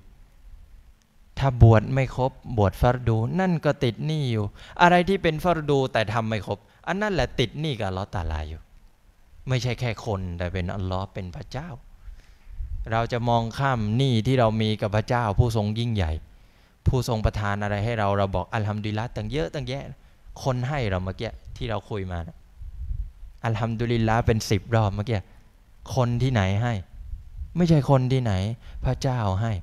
ถ้าบวชไม่ครบบวชฟัรดู นั่นก็ติดหนี้อยู่ อะไรที่เป็นฟัรดูแต่ทำไม่ครบ อันนั่นแหละติดหนี้กับลอตตาลายอยู่ ไม่ใช่แค่คนแต่เป็นอัลลอฮ์เป็นพระเจ้า เราจะมองข้ามหนี้ที่เรามีกับพระเจ้าผู้ทรงยิ่งใหญ่ ผู้ทรงประทานอะไรให้เราเราบอกอัลฮัมดุลิลละตั้งเยอะตั้งแยะ คนให้เราเมื่อกี้ที่เราคุยมานะอัลฮัมดุลิลละเป็นสิบรอบเมื่อกี้คนที่ไหนให้ไม่ใช่คนที่ไหน พระเจ้าให้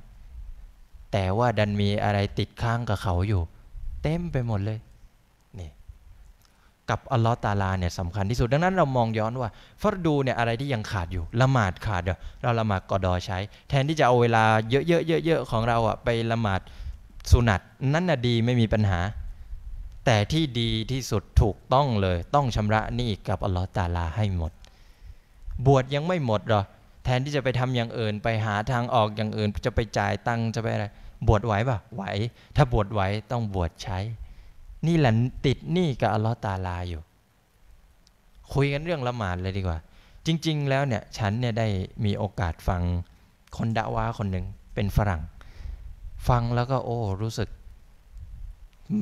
แต่ว่าดันมีอะไรติดข้างกับเขาอยู่ เต็มไปหมดเลย นี่ กับอัลลอฮ์ตาลาเนี่ยสำคัญที่สุดดังนั้นเรามองย้อนว่าฟัดดูเนี่ยอะไรที่ยังขาดอยู่ ละหมาดขาด เราละหมาดกอดอใช้ แทนที่จะเอาเวลาเยอะๆเยอะๆของเราอะไปละหมาดสุนัตนั่นน่ะดีไม่มีปัญหา แต่ที่ดีที่สุดถูกต้องเลย ต้องชำระนี่กับอัลลอฮ์ตาลาให้หมด บวชยังไม่หมดหรอแทนที่จะไปทำอย่างอื่นไปหาทางออกอย่างอื่น จะไปจ่ายตังจะไปอะไรบวชไหวปะไหวถ้าบวชไหวต้องบวชใช้ นี่แหละติดนี่กับอัลลอฮ์ตาลาอยู่ คุยกันเรื่องละหมาดเลยดีกว่า จริง ๆ แล้วเนี่ยฉันเนี่ยได้มีโอกาสฟัง คนดะวาคนหนึ่งเป็นฝรั่ง ฟังแล้วก็ โอ้รู้สึก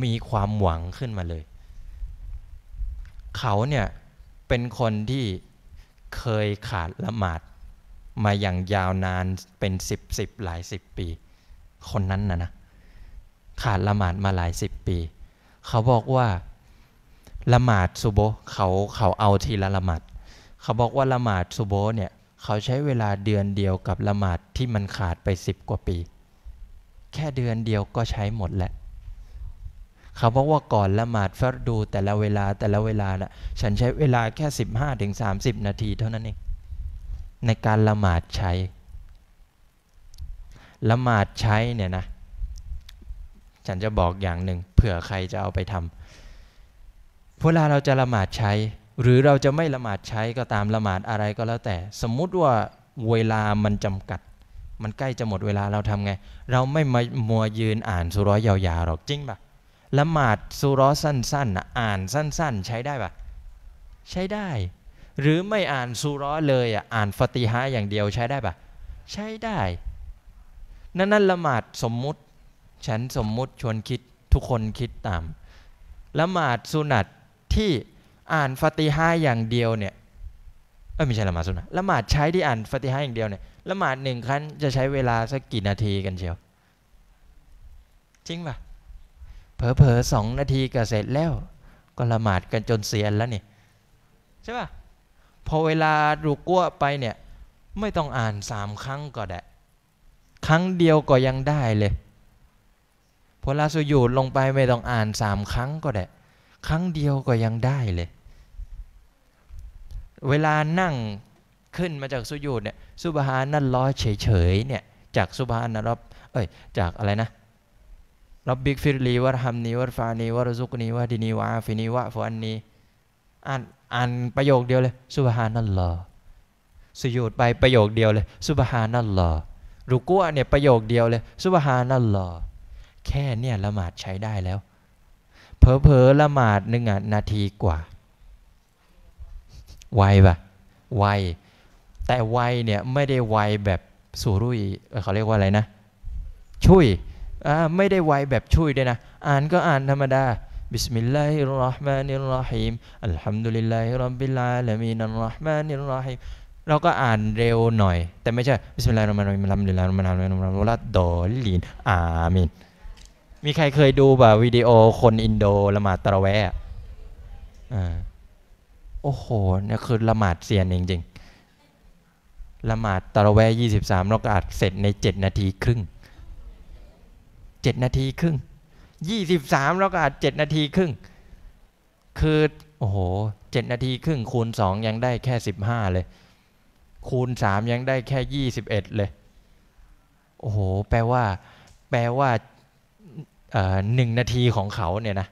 มีความหวังขึ้นมาเลย เขาเนี่ยเป็นคนที่เคยขาดละหมาดมาอย่างยาวนานเป็นสิบสิบหลายสิบปี คนนั้นนะนะขาดละหมาดมาหลายสิบปี เขาบอกว่าละหมาดซุโบเขาเขาเอาทีละละหมาดเขาบอกว่าละหมาดซุโบเนี่ยเขาใช้เวลาเดือนเดียวกับละหมาดที่มันขาดไปสิบกว่าปีแค่เดือนเดียวก็ใช้หมดแหละ เขาบอกว่าก่อนละหมาดฟัดดูแต่ละเวลาแต่ละเวลานะ่ะฉันใช้เวลาแค่ 1 5ิบนาทีเท่านั้นเองในการละหมาดใช้ ละหมาดใช้เนี่ยนะ ฉันจะบอกอย่างหนึ่ง เผื่อใครจะเอาไปทำเวลาเราจะละหมาดใช้ หรือเราจะไม่ละหมาดใช้ก็ตามละหมาดอะไรก็แล้วแต่ สมมุติว่าเวลามันจำกัด มันใกล้จะหมดเวลาเราทำไง เราไม่มามัวยืนอ่านสุร้อยยาวๆหรอกจริงปะละหมาดสุร้อสั้นๆ อ่านสั้น ๆ ใช้ได้ปะใช้ได้หรือไม่อ่านซูร้อเลยอ่ะอ่านฟติฮะอย่างเดียวใช้ได้ปะใช้ได้ นั่นนั่นละหมาดสมมุติ ฉันสมมุติชวนคิดทุกคนคิดตาม ละหมาดสุนัตที่อ่านฟติฮะอย่างเดียวเนี่ยเออไม่ใช่ละหมาดสุนัตละหมาดใช้ที่อ่านฟติฮะอย่างเดียวเนี่ยละหมาดหนึ่งครั้งจะใช้เวลาสักกี่นาทีกันเชียว จริงปะเผลอๆสองนาทีก็เสร็จแล้ว ก็ละหมาดกันจนเสียนแล้วนี่ใช่ปะพอเวลาดูกัวไปเนี่ยไม่ต้องอ่านสามครั้งก็ได้ครั้งเดียวก็ยังได้เลยพอลาสุยูดลงไปไม่ต้องอ่านสามครั้งก็ได้ครั้งเดียวก็ยังได้เลย เวลานั่งขึ้นมาจากสุยูดเนี่ยสุบฮานั่นล้อเฉยๆเนี่ยจากสุบฮานะรับเอ้ยจากอะไรนะรับบิกฟิรลีวะฮัมนีวะฟานีวะรซุกนีวะดินีวะาฟินีวะฟันนีอ่านอ่านประโยคเดียวเลย สุบฮานัลลอฮ์สยุดไปประโยคเดียวเลยสุบฮานัลลอฮ์รุกัวเนี่ย ประโยคเดียวเลย สุบฮานัลลอฮ์แค่เนี่ยละหมาดใช้ได้แล้วเพอเพอละหมาดหนึ่งนาทีกว่า ไวปะไว แต่ไวเนี่ยไม่ได้ไวแบบสุรุ่ยเขาเรียกว่าอะไรนะช่วยไม่ได้ไวแบบช่วยด้วยนะ อ่านก็อ่านธรรมดา بسم الله الرحمن الرحيم الحمد لله رب العالمين الرحمن الرحيم เราก็อ่านเร็วหน่อย แต่ไม่ใช่บิสมิลลาฮิรเราะห์มานิรเราะฮีมรัลฮัมดุลิลลาฮิรเราะห์มานิรเราะฮีมรัลลอฮ์ดอลีนอามินมีใครเคยดูแบบวิดีโอคนอินโดละหมาดตะระแวะอ่าโอ้โหเนี่ยคือละหมาดเสียนจริงๆ ละหมาดตะระแวะา3เราก็อาจเสร็จใน 7 นาทีครึ่ง 7 นาทีครึ่ง23แล้วก็จ็ด7นาทีครึ่งคือโอ้โห7นาทีครึ่งคูณ2ยังได้แค่15เลย คูณ3ยังได้แค่21เลยโอ้โห แปลว่า แปลว่าหนึ่งนาทีของเขา เนี่ยนะ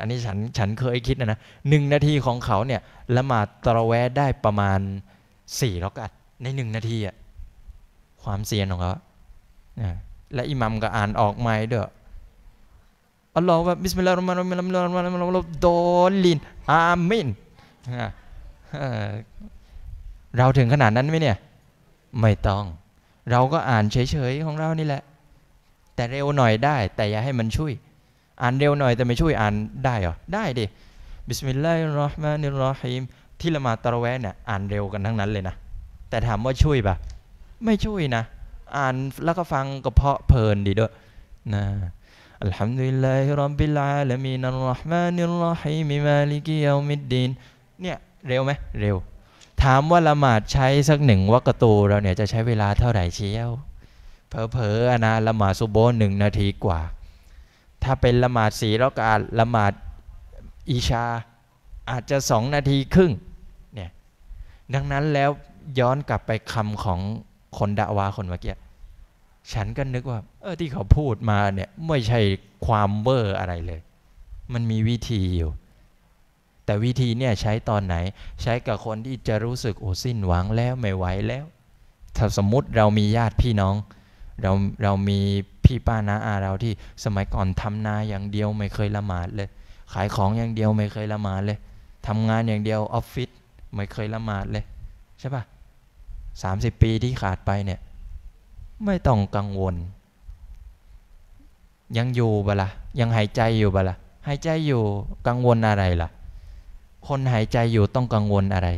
อันนี้ฉันฉันเคยคิดนะนะหนึ่งนาทีของเขาเนี่ยละหมาดตระแวะได้ประมาณสี่ล็อกอัดในหนึ่งนาทีอะความเสียนของเขาและอิมัมก็อ่านออกไม้ด้วยอัลลอฮฺบิสมิลลาฮิรราะห์มานิรราะห์มาะล์มานอรรละห์ดอลินอามินเราถึงขนาดนั้นไหมเนี่ย ไม่ต้อง เราก็อ่านเฉยๆของเรานี่แหละ แต่เร็วหน่อยได้ แต่อย่าให้มันช่วย อ่านเร็วหน่อยแต่ไม่ช่วยอ่านได้เหรอ ได้ดิบิสมิลลาฮิรราะห์มานิรราะหีมที่ละมาตระแวนเนี่ยอ่านเร็วกันทั้งนั้นเลยนะ แต่ถามว่าช่วยปะไม่ช่วยนะ อ่านแล้วก็ฟังก็เพาะเพลินดีด้วยนะ الحمد لله رب العالمين الرحمن الرحيم مالك يوم الدين เนี่ยเร็วไหมเร็ว ถามว่าละหมาดใช้สักหนึ่งวักตูเราเนี่ยจะใช้เวลาเท่าไหร่เชียวเผลอๆนะ ละหมาดซุโบหนึ่งนาทีกว่า ถ้าเป็นละหมาดสีรลกาละหมาดอิชา อาจจะสองนาทีครึ่ง เนี่ย ดังนั้นแล้ว ย้อนกลับไปคำของ คนดะวา คนเมื่อกี้ฉันก็นึกว่าเออที่เขาพูดมาเนี่ยไม่ใช่ความเบอร์อะไรเลย มันมีวิธีอยู่ แต่วิธีเนี่ยใช้ตอนไหน ใช้กับคนที่จะรู้สึกโอ้สิ้นหวังแล้วไม่ไหวแล้ว ถ้าสมมติเรามีญาติพี่น้อง เราเรามีพี่ป้าน้าอาเราที่สมัยก่อนทำนาอย่างเดียวไม่เคยละหมาดเลย ขายของอย่างเดียวไม่เคยละหมาดเลยทำงานอย่างเดียวออฟฟิศไม่เคยละหมาดเลยใช่ปะสามสิบปีที่ขาดไปเนี่ย ไม่ต้องกังวลยังอยู่บละ่ะยังหายใจอยู่บละ่ะหายใจอยู่ กังวลอะไรล่ะ คนหายใจอยู่ต้องกังวลอะไร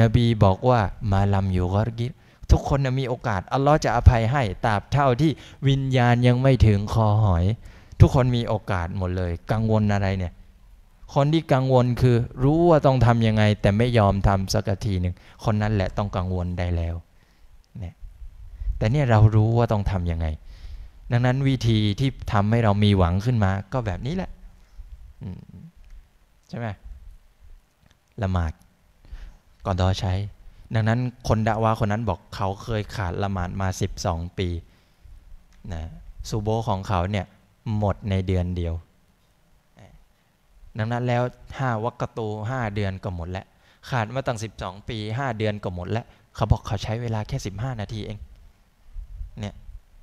นบีบอกว่ามาลำอยู่ก็กิ ทุกคนมีโอกาส อัลลอฮ์จะอภัยให้ ตราบเท่าที่วิญญาณยังไม่ถึงคอหอย ทุกคนมีโอกาสหมดเลย กังวลอะไรเนี่ย คนที่กังวลคือ รู้ว่าต้องทำยังไง แต่ไม่ยอมทำสักทีหนึ่ง คนนั้นแหละต้องกังวลได้แล้วเนี่ยแต่เนี่ยเรารู้ว่าต้องทำยังไงดังนั้นวิธีที่ทำให้เรามีหวังขึ้นมาก็แบบนี้แหละใช่ไหมละหมาดก่อนดอใช้ ดังนั้นคนดะวาคนนั้นบอกเขาเคยขาดละหมาดมา 12 ปีนะซูโบของเขาเนี่ยหมดในเดือนเดียวดังนั้นแล้ว 5วัคตู 5 เดือนก็หมดแล้วขาดมาตั้ง12 ปี 5 เดือนก็หมด แล้วเขาบอกเขาใช้เวลาแค่ 15 นาทีเองเนี่ย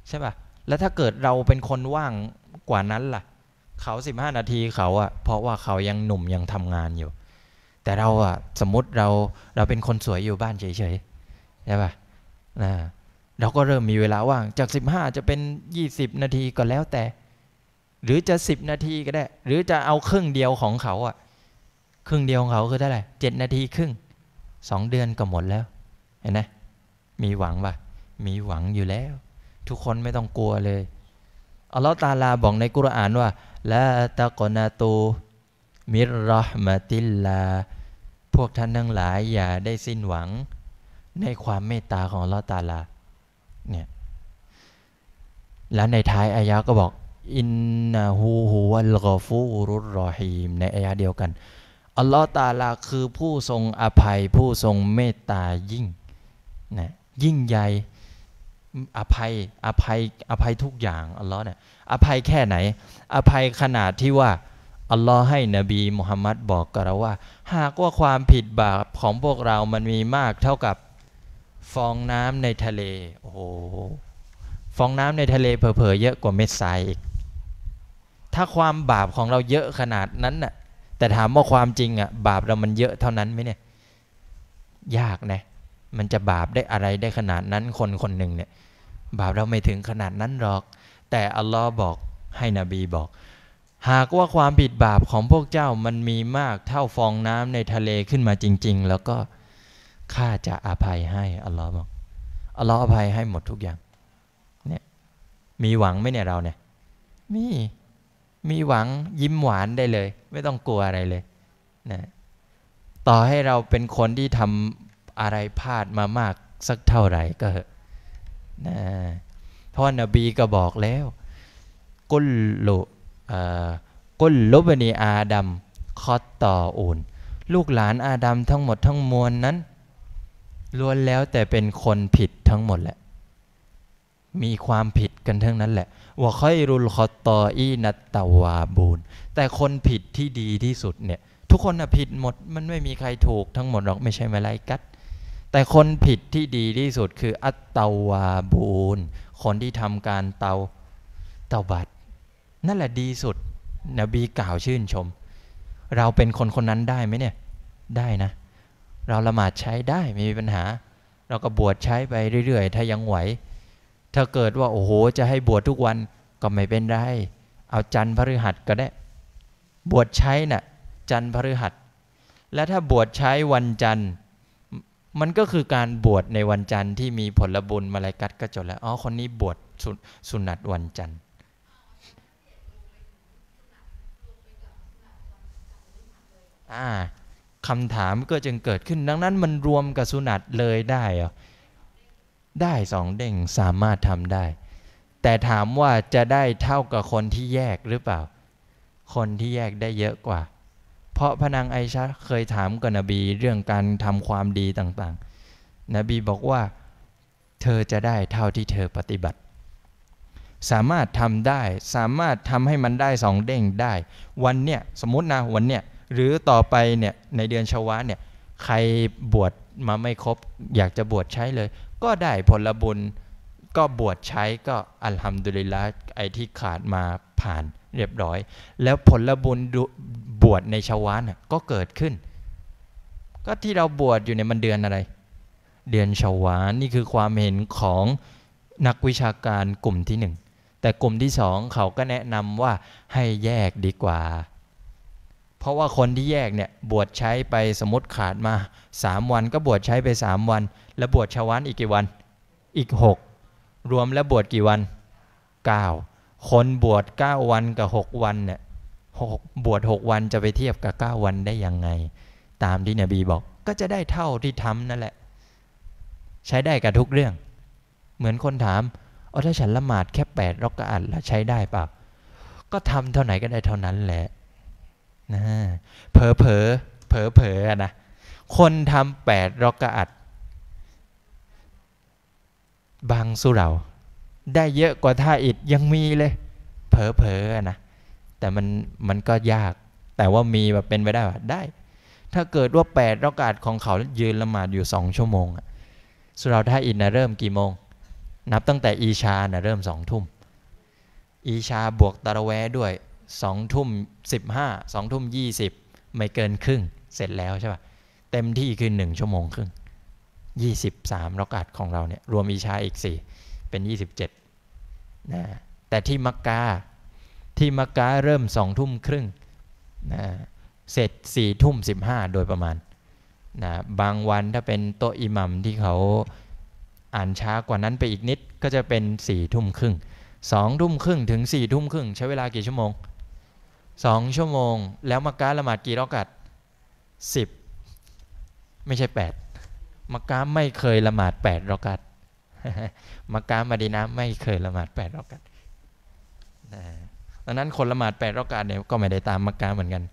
ใช่ปะ่ะแล้วถ้าเกิดเราเป็นคนว่างกว่านั้นล่ะ เขาสิบห้านาทีเขาอะเพราะว่าเขายังหนุ่มยังทำงานอยู่ แต่เราอะสมมติเราเราเป็นคนสวยอยู่บ้านเฉยๆใช่ปะนะเราก็เริ่มมีเวลาว่าง จากสิบห้าจะเป็นยี่สิบนาทีก็แล้วแต่ หรือจะสิบนาทีก็ได้ หรือจะเอาครึ่งเดียวของเขาอะครึ่งเดียวของเขาคือเท่าไหร่เจ็ดนาทีครึ่งสองเดือนก็หมดแล้วเห็นไหมมีหวังปะมีหวังอยู่แล้วทุกคนไม่ต้องกลัวเลย อัลลอฮฺตาลาบอกในกุรอานว่าละตะกอนาตูมิรอห์มาติลลา พวกท่านทั้งหลายอย่าได้สิ้นหวังในความเมตตาของอัลลอฮฺตาลา เนี่ย และในท้ายอายะก็บอก อินนาฮูฮุวัลกอฟูรุรรอฮีมในอายะเดียวกัน อัลลอฮฺตาลาคือผู้ทรงอภัยผู้ทรงเมตตายิ่งนะยิ่งใหญ่อภัยอภัยอภัยทุกอย่างอัลลอฮ์เนี่ยอภัยแค่ไหน อภัยขนาดที่ว่าอัลลอฮ์ให้นบีมุฮัมมัดบอกกับเราว่า หากว่าความผิดบาปของพวกเรามันมีมากเท่ากับฟองน้ำในทะเล โอ้โหฟองน้ำในทะเลเผลอๆเยอะกว่าเม็ดทรายอีกถ้าความบาปของเราเยอะขนาดนั้นน่ะแต่ถามว่าความจริงอ่ะบาปเรามันเยอะเท่านั้นไหมเนี่ยยากนะ มันจะบาปได้อะไรได้ขนาดนั้นคนคนหนึ่งเนี่ยบาปเราไม่ถึงขนาดนั้นหรอก แต่อัลลอฮ์บอกให้นบีบอก หากว่าความผิดบาปของพวกเจ้ามันมีมากเท่าฟองน้ำในทะเลขึ้นมาจริงๆ แล้วก็ข้าจะอภัยให้อัลลอฮ์บอก อัลลอฮ์อภัยให้หมดทุกอย่าง เนี่ย มีหวังไหมเนี่ยเราเนี่ย มี มีหวังยิ้มหวานได้เลย ไม่ต้องกลัวอะไรเลยนะต่อให้เราเป็นคนที่ทำอะไรพลาดมามาก สักเท่าไหร่ก็เหอะนะเพราะนบีก็บอกแล้ว กุลลุกุลลุบนีอาดัมคอตต่ออุนลูกหลานอาดัมทั้งหมดทั้งมวลนนั้นล้วนแล้วแต่เป็นคนผิดทั้งหมดแหละ มีความผิดกันทั้งนั้นแหละว่าค่อยรุลคอตออีนัตตาวาบูนแต่คนผิดที่ดีที่สุดเนี่ยทุกคนผิดหมด มันไม่มีใครถูกทั้งหมดหรอกไม่ใช่มาไลกัดแต่คนผิดที่ดีที่สุดคือ อัตตาวาบูนคนที่ทำการเตาเตาบัตนั่นแหละดีสุด นบีกล่าวชื่นชม เราเป็นคนคนนั้นได้ไหมเนี่ย ได้นะ เราละหมาดใช้ได้ ไม่มีปัญหา เราก็บวชใช้ไปเรื่อยๆ ถ้ายังไหวถ้าเกิดว่าโอ้โหจะให้บวชทุกวันก็ไม่เป็นไรเอาจันทร์พฤหัสก็ได้ บวชใช้นะ่ะ จันทร์พฤหัส และถ้าบวชใช้วันจันทร์มันก็คือการบวชในวันจันทร์ที่มีผลบุญมาลายกัดก็จบแล้ว อ๋อ คนนี้บวชสสุนัตวันจันทร์อาคำถามก็จึงเกิดขึ้น ดังนั้น มันรวมกับสุนัตเลยได้หรอ ได้สองเด้งสามารถทำได้ แต่ถามว่าจะได้เท่ากับคนที่แยกหรือเปล่า คนที่แยกได้เยอะกว่าเพราะพนางไอชาเคยถามกับนบีเรื่องการทำความดีต่างๆ นบีบอกว่าเธอจะได้เท่าที่เธอปฏิบัติ สามารถทำได้ สามารถทำให้มันได้สองเด้งได้ วันเนี่ยสมมตินะวันเนี่ยหรือต่อไปเนี่ยในเดือนชวาเนี่ยใครบวชมาไม่ครบ อยากจะบวชใช้เลย ก็ได้ผลบุญ ก็บวชใช้ก็อัลฮัมดุลิลละไอที่ขาดมาผ่านเรียบร้อย แล้วผลบุญบวชในชาวานก็เกิดขึ้น ก็ที่เราบวชอยู่ในมันเดือนอะไร เดือนชาวานนี่คือความเห็นของนักวิชาการกลุ่มที่หนึ่งแต่กลุ่มที่สองเขาก็แนะนำว่าให้แยกดีกว่า เพราะว่าคนที่แยกเนี่ยบวชใช้ไปสมมติขาดมา 3 วันก็บวชใช้ไป3วัน แล้วบวชชาวานอีกกี่วันอีก 6 รวมแล้วบวชกี่วัน 9คนบวช9วันกับ6วันเนี่ยบวช6วันจะไปเทียบกับ 9 วันได้ยังไง ตามที่นบีบอก ก็จะได้เท่าที่ทำนั่นแหละ ใช้ได้กับทุกเรื่อง เหมือนคนถามเอาถ้าฉันละหมาดแค่ 8รอกกะอัดแล้วใช้ได้ปะก็ทำเท่าไหน ก็ได้เท่านั้นแหละนะเผลอเผลอเผลอเผลอนะคนทำแปดรอกกะอัด บางสุเราได้เยอะกว่าท่าอิดยังมีเลย เผลอๆนะ แต่มันมันก็ยากแต่ว่ามีแบบเป็นไปได้ป่ะ ได้ ถ้าเกิดว่าแปดรากาศของเขายืนละหมาดอยู่สองชั่วโมงสุราท่าอิดนะเริ่มกี่โมง นับตั้งแต่อีชานะเริ่มสองทุ่มอีชาบวกตะระแวด้วยสองทุ่มสิบห้าสองทุ่มยี่สิบไม่เกินครึ่ง เสร็จแล้วใช่ป่ะ เต็มที่คือหนึ่งชั่วโมงครึ่งยี่สิบสามรากาศของเราเนี่ยรวมอีชาอีกสี่เป็น 27นะแต่ที่มักกาที่มักกาเริ่มสองทุ่มครึ่งนะเสร็จสี่ทุ่มสิบห้าโดยประมาณนะบางวันถ้าเป็นโตอิหมัมที่เขาอ่านช้ากว่านั้นไปอีกนิดก็จะเป็นสี่ทุ่มครึ่งสองทุ่มครึ่งถึงสี่ทุ่มครึ่ง ใช้เวลากี่ชั่วโมงสองชั่วโมง แล้วมักกาละหมาดกี่รอกัดสิบไม่ใช่แปดมักกาไม่เคยละหมาดแปดรอกัดมักกะมาดีนะไม่เคยละหมาดแปดรอกาดดังนั้นคนละหมาดแปดรอกาดเนี่ยก็ไม่ได้ตามมักกะเหมือนกัน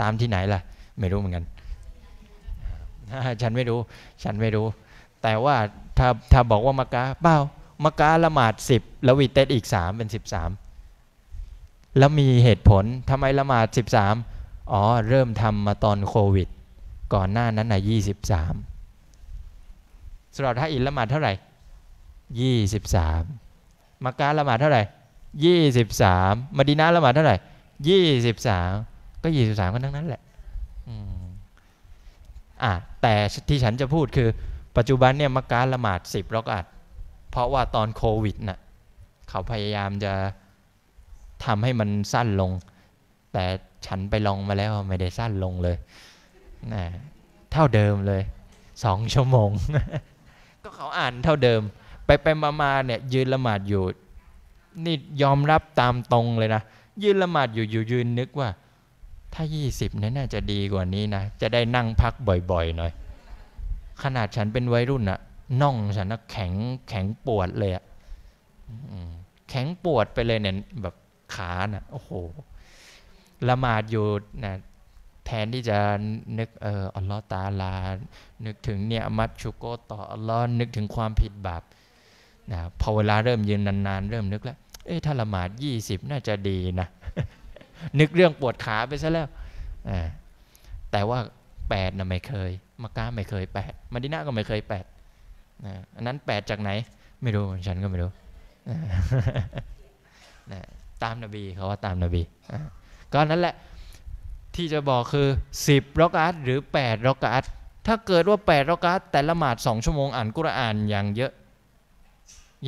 ตามที่ไหนล่ะไม่รู้เหมือนกัน ฉันไม่รู้ ฉันไม่รู้ แต่ว่าถ้าถ้าบอกว่ามักกะเปล่ามักกะละหมาดสิบแล้ววีเตสอีกสามเป็นสิบสามแล้วมีเหตุผลทำไมละหมาดสิบสามอ๋อเริ่มทำมาตอนโควิด ก่อนหน้านั้นนะยี่สิบสามสุรา้าอินละหมาดเท่าไหร่ยี่สิบสามมักกรละหมาดเท่าไหร่ยี่สิบสามมาดีนาละหมาดเท่าไหร่ยี่สิบสามก็ยี่สิบสามกันทั้งนั้นแหละอ่าแต่ที่ฉันจะพูดคือ ปัจจุบันเนี่ยมักกรละหมาดสิบรอกอัดเพราะว่าตอนโควิดน่ะ เขาพยายามจะทำให้มันสั้นลง แต่ฉันไปลองมาแล้วไม่ได้สั้นลงเลยนะเท่าเดิมเลย สองชั่วโมง ก็เขาอ่านเท่าเดิมไปไปมาๆเนี่ยยืนละหมาดอยู่ นี่ยอมรับตามตรงเลยนะยืนละหมาดอยู่อยู่ยืนนึกว่า ถ้ายี่สบเนี่น่าจะดีกว่านี้นะจะได้นั่งพักบ่อยๆหน่อยขนาดฉันเป็นวัยรุ่นอะน่องฉันนะแข็งแข็งปวดเลยอะแข็งปวดไปเลยเนี่ยแบบขานะ่ะโอ้โหละหมาดอยู่นะแทนที่จะนึกเอออัลลอฮ์ตาลานึกถึงเนี่ยมัดชุโกต่ออัลลอฮ์นึกถึงความผิดบาปนะพอเวลาเริ่มยืนนานๆเริ่มนึกแล้วเอ๊ะถ้าละหมาดยี่สิบน่าจะดีนะ นึกเรื่องปวดขาไปซะแล้ว แต่ว่าแปดนะไม่เคยมาก้าไม่เคยแปดมาดินาก็ไม่เคยแปดอันนั้นแปดจากไหน ไม่รู้ฉันก็ไม่รู้ ตามนบีเขาว่าตามนบีก็นั้นแหละ ที่จะบอกคือสิบรอกอัตหรือแปดรอกอัตถ้าเกิดว่าแปดรอกอัตแต่ละหมาดสองชั่วโมงอ่านกุรอานอย่างเยอะ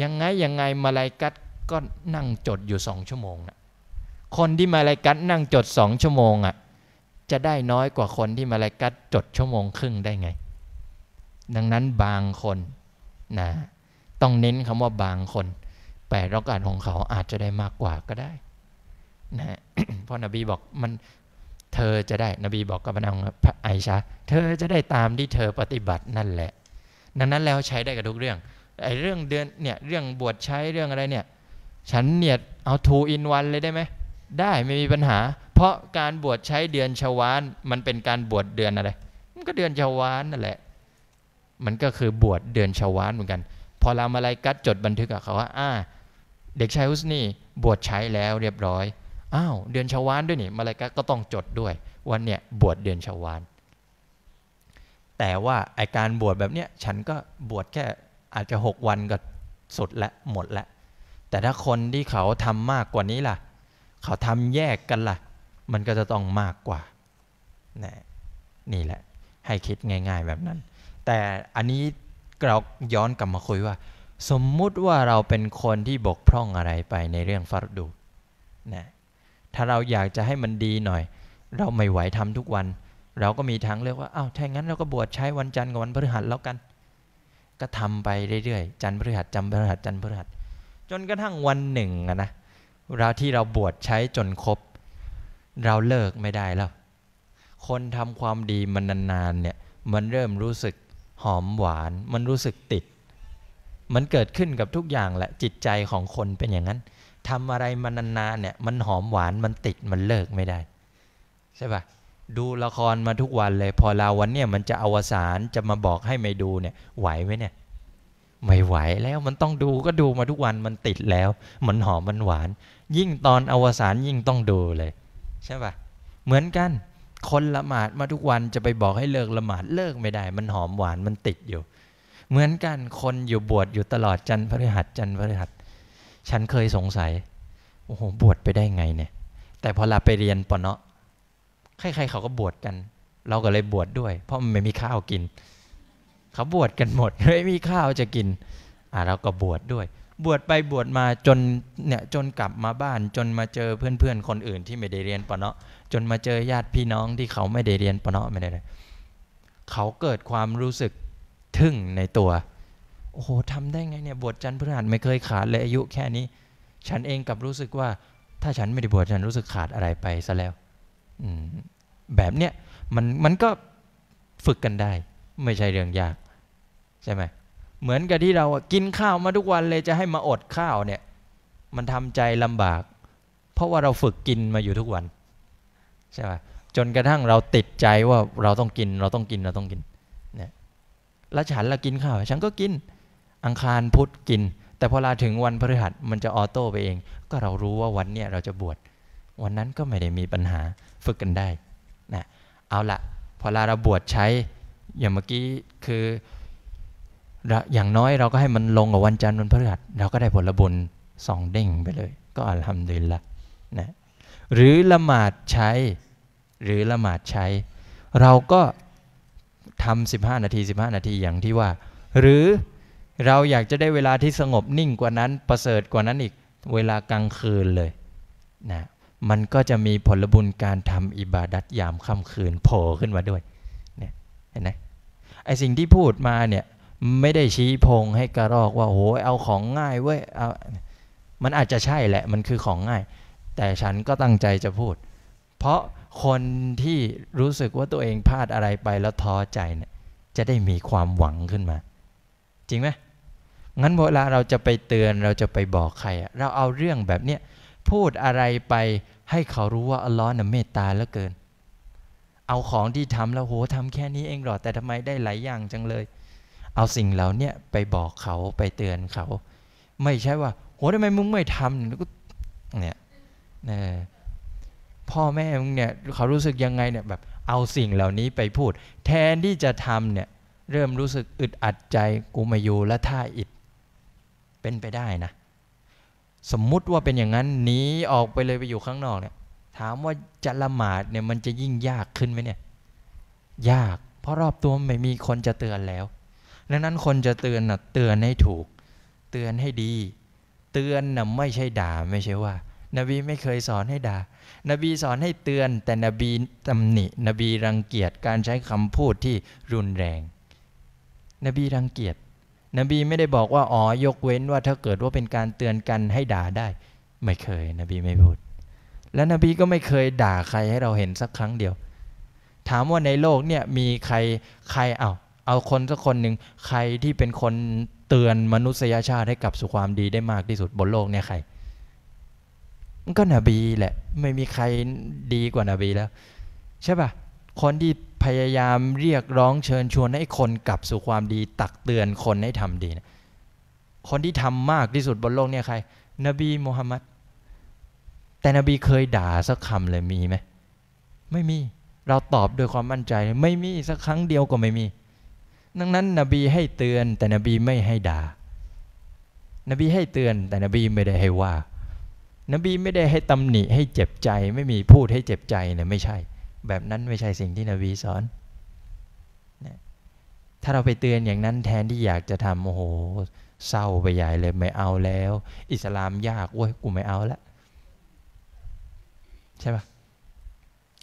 ยังไงยังไงมาลายกัดก็นั่งจดอยู่สองชั่วโมงนะคนที่มาลายกัดนั่งจดสองชั่วโมงอะ่ะจะได้น้อยกว่าคนที่มาลายกัดจดชั่วโมงครึ่งได้ไง ดังนั้นบางคนนะต้องเน้นคำว่าบางคนแปดรอกาสของเขาอาจจะได้มากกว่าก็ได้นะเพราะนบีบอกมันเธอจะได้นบีบอกกับนางไอชาเธอจะได้ตามที่เธอปฏิบัตินั่นแหละ ดังนั้นแล้วใช้ได้กับทุกเรื่องไอ้เรื่องเดือนเนี่ยเรื่องบวชใช้เรื่องอะไรเนี่ยฉันเนี่ยเอาทูอินวันเลยได้ไหมได้ไม่มีปัญหา เพราะการบวชใช้เดือนชวานมันเป็นการบวชเดือนอะไร มันก็เดือนชวานนั่นแหละมันก็คือบวชเดือนชวานเหมือนกัน พอรามาลัยกัดจดบันทึกอะเขาว่าอ่าเด็กชายฮุสนี่บวชใช้แล้วเรียบร้อยอ้าวเดือนชวานด้วยนี่มาลัยกัดก็ต้องจดด้วยวันเนี่ยบวชเดือนชวานแต่ว่าไอการบวชแบบเนี้ยฉันก็บวชแค่อาจจะ 6 วันก็สุดและหมดแล้วแต่ถ้าคนที่เขาทำมากกว่านี้ล่ะ เขาทำแยกกันล่ะ มันก็จะต้องมากกว่านี่นี่แหละ ให้คิดง่ายๆแบบนั้น แต่อันนี้เราย้อนกลับมาคุยว่า สมมุติว่าเราเป็นคนที่บกพร่องอะไรไปในเรื่องฟัรดูนะถ้าเราอยากจะให้มันดีหน่อย เราไม่ไหวทำทุกวัน เราก็มีทางเลือกว่าอ้าวถ้างั้นเราก็บวชใช้วันจันทร์กับวันพฤหัสแล้วกันก็ทำไปเรื่อยๆจันทร์พฤหัสจันทร์พฤหัสจันทร์พฤหัสจนกระทั่งวันหนึ่งนะ เราที่เราบวชใช้จนครบ เราเลิกไม่ได้แล้ว คนทำความดีมันนานๆเนี่ย มันเริ่มรู้สึกหอมหวาน มันรู้สึกติด มันเกิดขึ้นกับทุกอย่างแหละจิตใจของคนเป็นอย่างนั้นทำอะไรมันนานๆเนี่ยมันหอมหวานมันติดมันเลิกไม่ได้ ใช่ปะ่ะดูละครมาทุกวันเลย พอลาวันเนี่ยมันจะอวสานจะมาบอกให้ไม่ดูเนี่ย ไหวไหมเนี่ยไม่ไหวแล้วมันต้องดูก็ดูมาทุกวันมันติดแล้ว มันหอมมันหวาน ยิ่งตอนอวสานยิ่งต้องดูเลย ใช่ปะเหมือนกัน คนละหมาดมาทุกวันจะไปบอกให้เลิกละหมาดเลิกไม่ได้ มันหอมหวานมันติดอยู่ เหมือนกันคนอยู่บวชอยู่ตลอดจันทร์พฤหัสจันทร์พฤหัสฉันเคยสงสัยโอ้โหบวชไปได้ไงเนี่ย แต่พอลาไปเรียนปะเนาะใครๆเขาก็บวชกัน เราก็เลยบวชดด้วย เพราะมันไม่มีข้าวกิน เขาบวชกันหมด ไม่มีข้าวจะกินอ่าเราก็บวชดด้วย บวชไปบวชมาจนเนี่ยจนกลับมาบ้านจนมาเจอเพื่อนๆคนอื่นที่ไม่ได้เรียนปะเนาะจนมาเจอญาติพี่น้องที่เขาไม่ได้เรียนปะเนาะไม่ได้เลยเขาเกิดความรู้สึกทึ่งในตัว โอ้โหทำได้ไงเนี่ยบวชจันทรพฤหัสไม่เคยขาดเลยอายุแค่นี้ ฉันเองกับรู้สึกว่า ถ้าฉันไม่ได้บวชฉันรู้สึกขาดอะไรไปซะแล้วแบบเนี้ยมันมันก็ฝึกกันได้ ไม่ใช่เรื่องยาก ใช่ไหมเหมือนกับที่เรากินข้าวมาทุกวันเลยจะให้มาอดข้าวเนี่ย มันทำใจลำบาก เพราะว่าเราฝึกกินมาอยู่ทุกวันใช่ไหมจนกระทั่งเราติดใจว่าเราต้องกินเราต้องกินเราต้องกินเนี่ยแล้วฉันละกินข้าวฉันก็กินอังคารพุธกิน แต่พอลาถึงวันพฤหัสมันจะออโต้ไปเอง ก็เรารู้ว่าวันเนี้ยเราจะบวชวันนั้นก็ไม่ได้มีปัญหาฝึกกันได้นะเอาละพอเราบวชใช้ อย่างเมื่อกี้คือ อย่างน้อยเราก็ให้มันลงกับวันจันทร์วันพฤหัสเราก็ได้ผลบุญสองเด้งไปเลย ก็อัลฮัมดุลิลละนะหรือละหมาดใช้ หรือละหมาดใช้ เราก็ทำสิบห้านาทีสิบห้านาทีอย่างที่ว่า หรือเราอยากจะได้เวลาที่สงบนิ่งกว่านั้น ประเสริฐกว่านั้นอีกเวลากลางคืนเลยนะมันก็จะมีผลบุญการทำอิบาดัตยามค่ำคืนโผล่ขึ้นมาด้วย เนี่ย เห็นไหมไอสิ่งที่พูดมาเนี่ยไม่ได้ชี้พงให้กระรอกว่าโห เอาของง่ายเว้ยเอามันอาจจะใช่แหละ มันคือของง่าย แต่ฉันก็ตั้งใจจะพูด เพราะคนที่รู้สึกว่าตัวเองพลาดอะไรไป แล้วท้อใจเนี่ยจะได้มีความหวังขึ้นมา จริงไหมงั้นเวลาเราจะไปเตือนเราจะไปบอกใครเราเอาเรื่องแบบเนี้ยพูดอะไรไปให้เขารู้ว่าอัลลอฮ์น่ะเมตตาเหลือเกิน เอาของที่ทำแล้ว โหทำแค่นี้เองหรอ แต่ทำไมได้หลายอย่างจังเลย เอาสิ่งเหล่านี้ไปบอกเขาไปเตือนเขา ไม่ใช่ว่า โหทำไมมึงไม่ทำแล้วก็เนี่ยนะพ่อแม่มึงเนี่ยเขารู้สึกยังไงเนี่ยแบบเอาสิ่งเหล่านี้ไปพูด แทนที่จะทำเนี่ย เริ่มรู้สึกอึดอัดใจ กูมาอยู่และท่าอิดเป็นไปได้นะสมมุติว่าเป็นอย่างนั้นหนีออกไปเลยไปอยู่ข้างนอกเนี่ย ถามว่าจะละหมาดเนี่ย มันจะยิ่งยากขึ้นไหมเนี่ย ยากเพราะรอบตัวไม่มีคนจะเตือนแล้วดังนั้นคนจะเตือนน่ะ เตือนให้ถูก เตือนให้ดี เตือนน่ะ ไม่ใช่ด่าไม่ใช่ว่านบีไม่เคยสอนให้ด่า นบีสอนให้เตือนแต่นบีตำหนิ นบีรังเกียจการใช้คำพูดที่รุนแรง นบีรังเกียจนบีไม่ได้บอกว่าอ๋อยกเว้นว่าถ้าเกิดว่าเป็นการเตือนกันให้ด่าได้ ไม่เคยนบีไม่พูด และนบีก็ไม่เคยด่าใครให้เราเห็นสักครั้งเดียว ถามว่าในโลกเนี่ยมีใครใครเอาเอาคนสักคนหนึ่งใครที่เป็นคนเตือนมนุษยชาติให้กลับสู่ความดีได้มากที่สุดบนโลกเนี่ยใคร ก็นบีแหละไม่มีใครดีกว่านาบีแล้ว ใช่ปะ่ะคนที่พยายามเรียกร้องเชิญชวนให้คนกลับสู่ความดีตักเตือนคนให้ทำดีนะคนที่ทำมากที่สุดบนโลกเนี่ยใคร นบีมูฮัมมัด แต่นบีเคยด่าสักคำเลยมีไหมไม่มี เราตอบด้วยความมั่นใจไม่มีสักครั้งเดียวก็ไม่มี ดังนั้น นบีให้เตือน แต่นบีไม่ให้ด่า นบีให้เตือน แต่นบีไม่ได้ให้ว่า นบีไม่ได้ให้ตำหนิ ให้เจ็บใจไม่มีพูดให้เจ็บใจเนี่ยไม่ใช่แบบนั้นไม่ใช่สิ่งที่นบีสอน ถ้าเราไปเตือนอย่างนั้นแทนที่อยากจะทำโอ้โหเศร้าไปใหญ่เลยไม่เอาแล้ว อิสลามยากโว้ย กูไม่เอาละใช่ปะ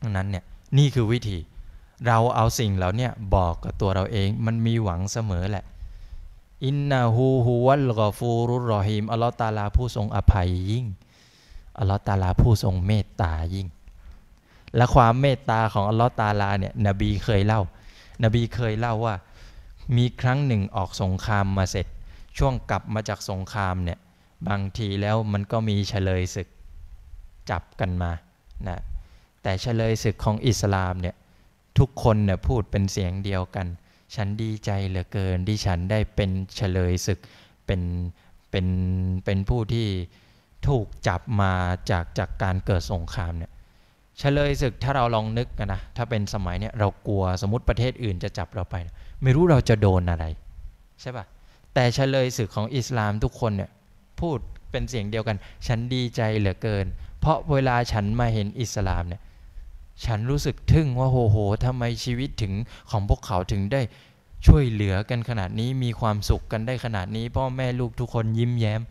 นั้นเนี่ย นี่คือวิธี เราเอาสิ่งเหล่านี้บอกกับตัวเราเองมันมีหวังเสมอแหละอินนาฮูฮุวัลกอฟูรุรอฮิมอัลลอฮ์ตาลาผู้ทรงอภัยยิ่งอัลลอฮ์ตาลาผู้ทรงเมตตายิ่งและความเมตตาของอัลลอฮ์ตาลาเนี่ยนบีเคยเล่า นบีเคยเล่าว่ามีครั้งหนึ่งออกสงครามมาเสร็จ ช่วงกลับมาจากสงครามเนี่ยบางทีแล้วมันก็มีเฉลยศึกจับกันมานะแต่เฉลยศึกของอิสลามเนี่ยทุกคนเนี่ยพูดเป็นเสียงเดียวกัน ฉันดีใจเหลือเกินที่ฉันได้เป็นเฉลยศึกเป็นเป็นเป็นผู้ที่ถูกจับมาจากจากการเกิดสงครามเนี่ยเฉลยศึกถ้าเราลองนึกนะ ถ้าเป็นสมัยเนี้ย เรากลัวสมมติประเทศอื่นจะจับเราไป ไม่รู้เราจะโดนอะไร ใช่ปะ่ะ แต่เฉลยศึกของอิสลามทุกคนเนี่ยพูดเป็นเสียงเดียวกัน ฉันดีใจเหลือเกิน เพราะเวลาฉันมาเห็นอิสลามเนี่ยฉันรู้สึกทึ่งว่าโหโหทำไมชีวิตถึงของพวกเขาถึงได้ช่วยเหลือกันขนาดนี้มีความสุขกันได้ขนาดนี้ พ่อแม่ลูกทุกคนยิ้มแย้ม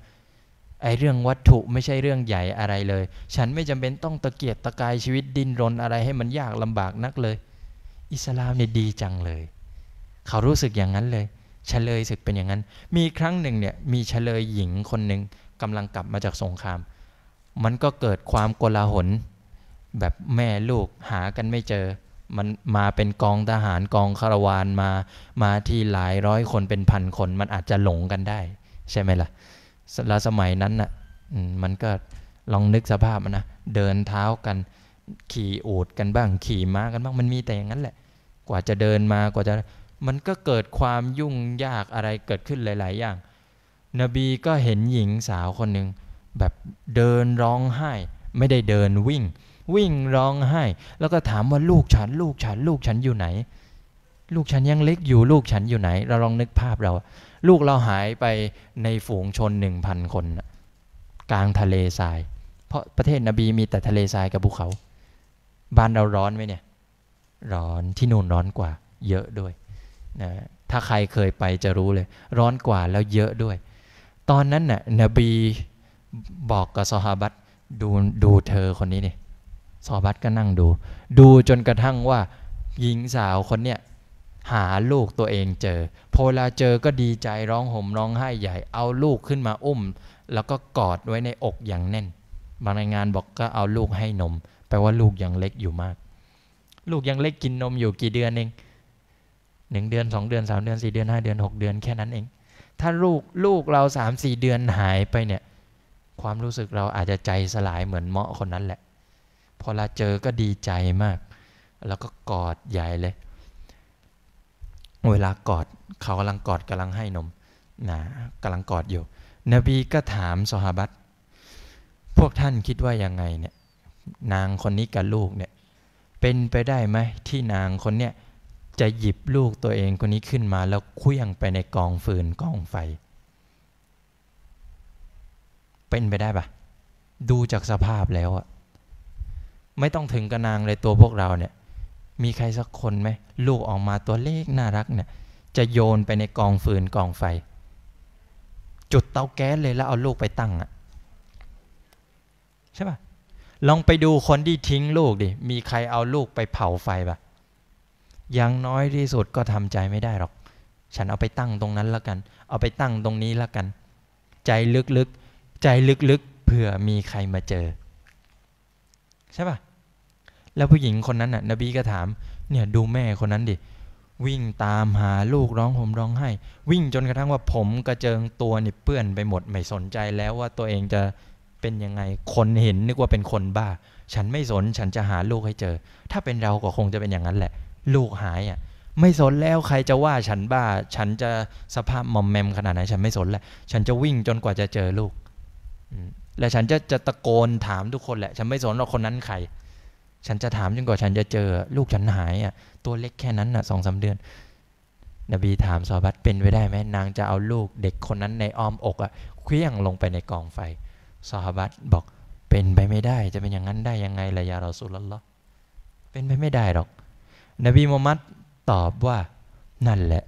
ไอ้เรื่องวัตถุไม่ใช่เรื่องใหญ่อะไรเลย ฉันไม่จำเป็นต้องตะเกียกตะกายชีวิตดิ้นรนอะไรให้มันยากลำบากนักเลย อิสลามเนี่ยดีจังเลย เขารู้สึกอย่างนั้นเลยฉเฉลยศึกเป็นอย่างนั้น มีครั้งหนึ่งเนี่ยมีฉเฉลยหญิงคนหนึ่งกำลังกลับมาจากสงคราม มันก็เกิดความโกลาหลแบบแม่ลูกหากันไม่เจอ มันมาเป็นกองทหารกองคารวานมา มาที่หลายร้อยคนเป็นพันคน มันอาจจะหลงกันได้ ใช่ไหมละ่ะสละสมัยนั้นนะ่ะมันก็ลองนึกสภาพมันนะ เดินเท้ากัน ขี่อูดกันบ้าง ขี่ม้ากันบ้าง มันมีแต่อย่างนั้นแหละ กว่าจะเดินมากว่าจะ มันก็เกิดความยุ่งยากอะไรเกิดขึ้นหลาย ๆ อย่าง นบีก็เห็นหญิงสาวคนหนึ่งแบบเดินร้องไห้ ไม่ได้เดินวิ่ง วิ่งร้องไห้ แล้วก็ถามว่าลูกฉันลูกฉัน ลูกฉันอยู่ไหน ลูกฉันยังเล็กอยู่ ลูกฉันอยู่ไหน เราลองนึกภาพเราลูกเราหายไปในฝูงชนหนึ่งพันคนกลางทะเลทราย เพราะประเทศนบีมีแต่ทะเลทรายกับภูเขา บ้านเราร้อนไหมเนี่ยร้อนที่นู่นร้อนกว่า เยอะด้วยนะถ้าใครเคยไปจะรู้เลย ร้อนกว่าแล้วเยอะด้วย ตอนนั้นน่ะนบีบอกกับซอฮาบัตดูดูเธอคนนี้เนี่ยซอฮาบัตก็นั่งดู ดูจนกระทั่งว่าหญิงสาวคนเนี้ยหาลูกตัวเองเจอโพลาเจอก็ดีใจร้องห่มร้องไห้ใหญ่ เอาลูกขึ้นมาอุ้ม แล้วก็กอดไว้ในอกอย่างแน่นบางรายงานบอกก็เอาลูกให้นมแปลว่าลูกยังเล็กอยู่มาก ลูกยังเล็กกินนมอยู่กี่เดือนเองหนึ่งเดือนสองเดือนสามเดือนสี่เดือนห้าเดือนหกเดือนแค่นั้นเอง ถ้าลูกลูกเราสามสี่เดือนหายไปเนี่ย ความรู้สึกเราอาจจะใจสลายเหมือนเมาะคนนั้นแหละ พอเราเจอก็ดีใจมาก แล้วก็กอดใหญ่เลยเวลากอดเขากำลังกอดกำลังให้นม นะกำลังกอดอยู่นบีก็ถามสหบัตพวกท่านคิดว่ายังไงเนี่ยนางคนนี้กับลูกเนี่ย เป็นไปได้ไหมที่นางคนเนี่ยจะหยิบลูกตัวเองคนนี้ขึ้นมาแล้วเคลื่องไปในกองฟืนกองไฟ เป็นไปได้ปะดูจากสภาพแล้วอะไม่ต้องถึงกระนางเลยตัวพวกเราเนี่ยมีใครสักคนไหมลูกออกมาตัวเล็กน่ารักเนี่ย จะโยนไปในกองฟืนกองไฟ จุดเตาแก๊สเลยแล้วเอาลูกไปตั้งอะใช่ปะลองไปดูคนที่ทิ้งลูกดิมีใครเอาลูกไปเผาไฟปะยังน้อยที่สุดก็ทำใจไม่ได้หรอก ฉันเอาไปตั้งตรงนั้นแล้วกัน เอาไปตั้งตรงนี้แล้วกัน ใจลึกๆใจลึกๆเผื่อมีใครมาเจอใช่ปะ่ะแล้วผู้หญิงคนนั้นน่ะนบีก็ถามเนี่ยดูแม่คนนั้นดิวิ่งตามหาลูกร้อง่มร้องไห้วิ่งจนกระทั่งว่าผมกระเจิงตัวนี่เปื้อนไปหมดไม่สนใจแล้วว่าตัวเองจะเป็นยังไงคนเห็นนึกว่าเป็นคนบ้า ฉันไม่สน ฉันจะหาลูกให้เจอ ถ้าเป็นเราก็คงจะเป็นอย่างนั้นแหละ ลูกหายอ่ะไม่สนแล้วใครจะว่าฉันบ้า ฉันจะสภาพมอมแมมขนาดไหนฉันไม่สนแหละฉันจะวิ่งจนกว่าจะเจอลูกและฉันจะจะตะโกนถามทุกคนแหละ ฉันไม่สนว่าคนนั้นใครฉันจะถามจนกว่าฉันจะเจอลูกฉันหายอ่ะตัวเล็กแค่นั้นอ่ะสองสาเดือน นบีถามซอบัตเป็นไปได้ไหมนางจะเอาลูกเด็กคนนั้นในอ้อมอกอ่ะเคลี้ยงลงไปในกองไฟซอบัตบอกเป็นไปไม่ได้ จะเป็นอย่างนั้นได้ยังไงละยาเราสุลละเป็นไปไม่ได้หรอก นบีมูฮัมมัดตอบว่านั่นแหละ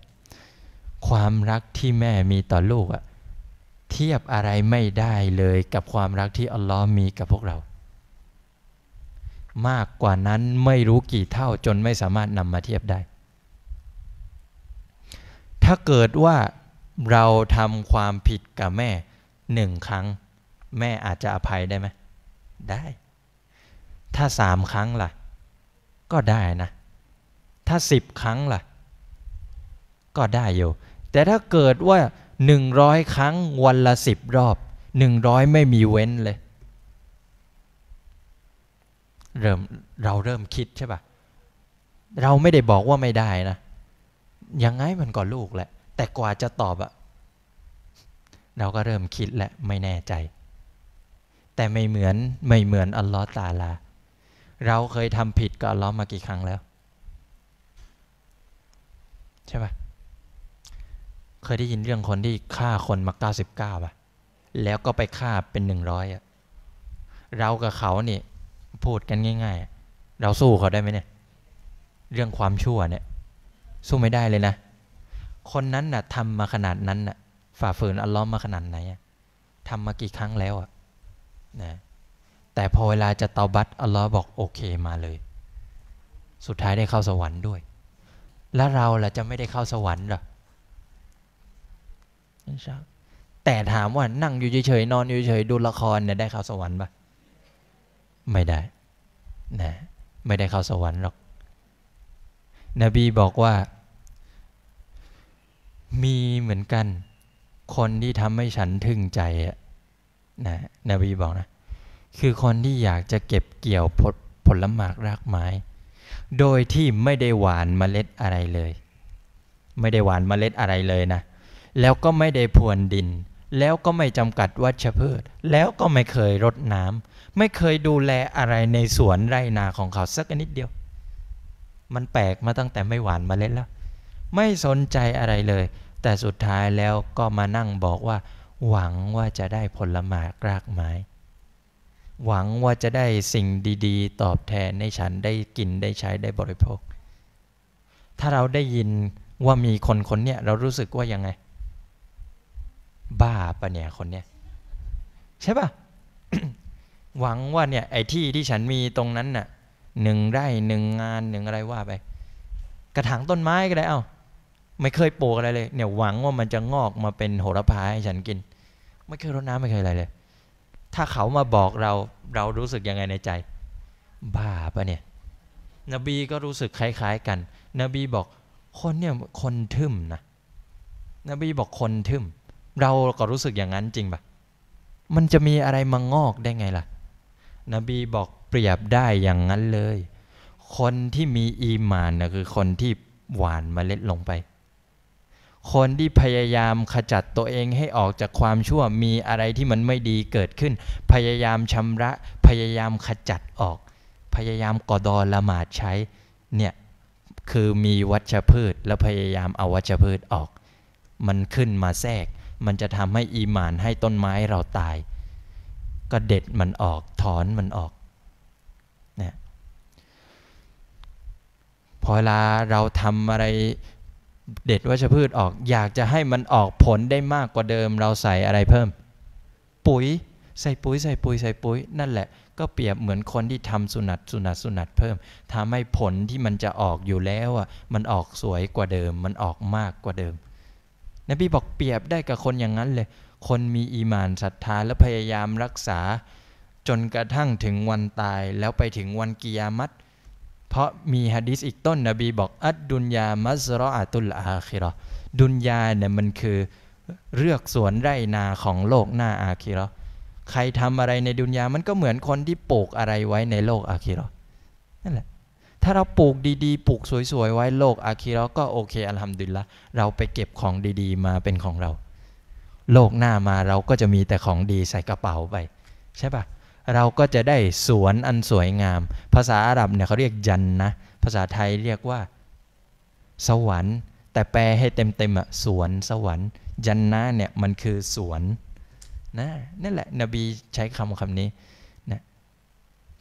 ความรักที่แม่มีต่อลูกอ่ะเทียบอะไรไม่ได้เลยกับความรักที่อัลลอฮ์มีกับพวกเรามากกว่านั้นไม่รู้กี่เท่าจนไม่สามารถนำมาเทียบได้ ถ้าเกิดว่าเราทำความผิดกับแม่หนึ่งครั้งแม่อาจจะอภัยได้ไหมได้ ถ้าสามครั้งล่ะ ก็ได้นะ ถ้าสิบครั้งล่ะ ก็ได้อยู่แต่ถ้าเกิดว่าหนึ่งร้อยครั้งวันละสิบรอบหนึ่งร้อยไม่มีเว้นเลยเริ่มเราเริ่มคิดใช่ปะเราไม่ได้บอกว่าไม่ได้นะ ยังไงมันก็ลูกแหละ แต่กว่าจะตอบอะ เราก็เริ่มคิดและไม่แน่ใจ แต่ไม่เหมือนไม่เหมือนอัลลอฮ์ตาลา เราเคยทำผิดกับอัลลอฮ์มากี่ครั้งแล้วใช่ปะเคยได้ยินเรื่องคนที่ฆ่าคนมาเก้าสิบเก้าป่ะ แล้วก็ไปฆ่าเป็นหนึ่งร้อยอะ เรากับเขาเนี่ยพูดกันง่ายๆ เราสู้เขาได้ไหมเนี่ย เรื่องความชั่วเนี่ย สู้ไม่ได้เลยนะ คนนั้นน่ะทำมาขนาดนั้นน่ะ ฝ่าฝืนอัลลอฮ์มาขนาดไหนทำมากี่ครั้งแล้วอ่ะนะแต่พอเวลาจะเตาบัตอัลลอฮ์บอกโอเคมาเลย สุดท้ายได้เข้าสวรรค์ด้วย แล้วเราล่ะจะไม่ได้เข้าสวรรค์หรอ แต่ถามว่านั่งอยู่เฉยๆนอนอยู่เฉยๆดูละครเนี่ยได้เข้าสวรรค์ปะไม่ได้ นะ ไม่ได้เข้าสวรรค์หรอก นบีบอกว่า มีเหมือนกัน คนที่ทำให้ฉันทึ่งใจอะนะ นบีบอกนะ คือคนที่อยากจะเก็บเกี่ยวผลผลหมากรากไม้ โดยที่ไม่ได้หวานเมล็ดอะไรเลย ไม่ได้หวานเมล็ดอะไรเลยนะ แล้วก็ไม่ได้พรวนดิน แล้วก็ไม่จำกัดวัชพืช แล้วก็ไม่เคยรดน้ำไม่เคยดูแลอะไรในสวนไรนาของเขาสักนิดเดียว มันแปลกมาตั้งแต่ไม่หวานมาเล็ดแล้ว ไม่สนใจอะไรเลย แต่สุดท้ายแล้วก็มานั่งบอกว่า หวังว่าจะได้ผลหมากรากไม้ หวังว่าจะได้สิ่งดีๆตอบแทนให้ฉัน ได้กินได้ใช้ได้บริโภค ถ้าเราได้ยินว่ามีคนคนเนี้ยเรารู้สึกว่ายังไง บ้าปะเนี่ยคนเนี้ยใช่ปะหวังว่าเนี่ยไอ้ที่ที่ฉันมีตรงนั้นน่ะหนึ่งไร่หนึ่งงานหนึ่งอะไรว่าไป กระถางต้นไม้ก็ได้เอา้าไม่เคยปลูกอะไรเลย เนี่ยหวังว่ามันจะงอกมาเป็นโหระพาให้ฉันกิน ไม่เคยรดน้ำไม่เคยอะไรเลย ถ้าเขามาบอกเราเรารู้สึกยังไงในใจ บ้าปะเนี่ย นบีก็รู้สึกคล้ายๆกัน นบีบอกคนเนี่ยคนทึมนะนบีบอกคนทึมเราก็รู้สึกอย่างนั้นจริงปะมันจะมีอะไรมางอกได้ไงล่ะนบีบอกเปรียบได้อย่างนั้นเลย คนที่มีอีมานนะคือคนที่หวานมาเล็ดลงไป คนที่พยายามขจัดตัวเองให้ออกจากความชั่วมีอะไรที่มันไม่ดีเกิดขึ้น พยายามชำระพยายามขจัดออก พยายามกอดอละหมาดใช้เนี่ยคือมีวัชพืชแล้วพยายามเอาวัชพืชออก มันขึ้นมาแทรก มันจะทำให้อีหมานให้ต้นไม้เราตายก็เด็ดมันออกถอนมันออกนีพอเวลา เราทำอะไรเด็ดวัชพืชออก อยากจะให้มันออกผลได้มากกว่าเดิม เราใส่อะไรเพิ่ม ปุ๋ย ใส่ปุ๋ยใส่ปุ๋ยใส่ปุ๋ย นั่นแหละก็เปรียบเหมือนคนที่ทำสุนัตสุนัตสุนัตเพิ่มทำให้ผลที่มันจะออกอยู่แล้วอ่ะมันออกสวยกว่าเดิม มันออกมากกว่าเดิมนบีบอกเปรียบได้กับคนอย่างนั้นเลยคนมีอีมานศรัทธาและพยายามรักษา จนกระทั่งถึงวันตายแล้วไปถึงวันกิยามัตเพราะมีฮะดิษอีกต้นนบีบอกอัดดุนยามัสรออาตุลอาคิรอดุนยาเนี่ยมันคือเลือกสวนไรนาของโลกหน้าอาคิรอใครทำอะไรในดุนยามันก็เหมือนคนที่ปลูกอะไรไว้ในโลกอาคิรอนั่นแหละถ้าเราปลูกดีๆปลูกสวยๆไว้โลกอาคีรอก็โอเค อัลฮัมดุลละเราไปเก็บของดีๆ มาเป็นของเราโลกหน้ามาเราก็จะมีแต่ของดีใส่กระเป๋าไป ใช่ปะเราก็จะได้สวนอันสวยงาม ภาษาอาหรับเนี่ยเขาเรียกยันนะภาษาไทยเรียกว่าสวรรค์ แต่แปลให้เต็มๆอ่ะ สวนสวรรค์ ยันนะเนี่ย มันคือสวนนะนั่นแหละ นบีใช้คำคำนี้นะ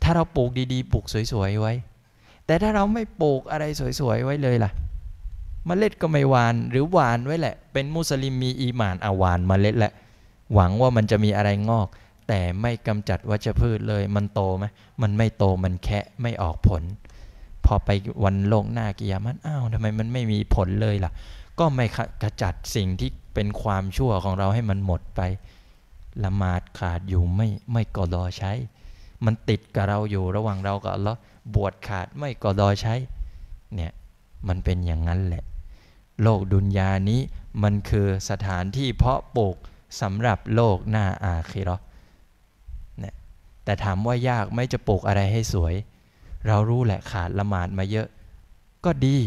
ถ้าเราปลูกดีๆ ปลูกสวยๆไว้ แต่ถ้าเราไม่ปลูกอะไรสวยๆไว้เลยล่ะมเมล็ดก็ไม่หวานหรือหวานไว้แหละเป็นมุสลิมมีอีหมานอาวานมเมล็ดแหละ หวังว่ามันจะมีอะไรงอก แต่ไม่กำจัดวัชพืชเลย มันโตไหมมันไม่โตมันแค่ไม่ออกผล พอไปวันโลกหน้ากิยามันอ้าวทำไมมันไม่มีผลเลยล่ะ ก็ไม่กำจัดสิ่งที่เป็นความชั่วของเราให้มันหมดไป ละหมาดขาดอยู่ไม่ไม่กอดอใช้ มันติดกับเราอยู่ระหว่างเรากับล้วบวชขาดไม่กอดอใช้เนี่ยมันเป็นอย่างนั้นแหละ โลกดุนยานี้มันคือสถานที่เพาะปลูกสำหรับโลกหน้าอาคิรอนแต่ถามว่ายากไม่จะปลูกอะไรให้สวย เรารู้แหละขาดละหมาดมาเยอะ ก็ดี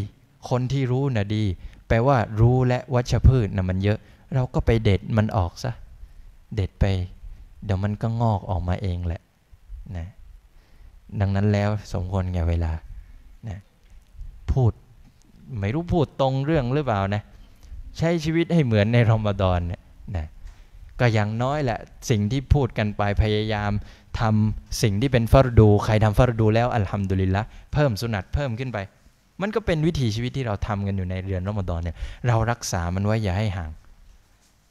คนที่รู้นะดี แปลว่ารู้และวัชพืชนะมันเยอะ เราก็ไปเด็ดมันออกซะ เด็ดไป เดี๋ยวมันก็งอกออกมาเองแหละนะดังนั้นแล้วสมควรแก่เวลานะพูดไม่รู้พูดตรงเรื่องหรือเปล่านะ ใช้ชีวิตให้เหมือนในรอมฎอนเนี่ยะก็อย่างน้อยแหละ สิ่งที่พูดกันไปพยายามทำสิ่งที่เป็นฟารดูใครทำฟารดูแล้วอัลฮัมดุลิละเพิ่มสุนัตเพิ่มขึ้นไป มันก็เป็นวิถีชีวิตที่เราทำกันอยู่ในเรือนรอมฎอนเนี่ยเรารักษามันไว้อย่าให้ห่าง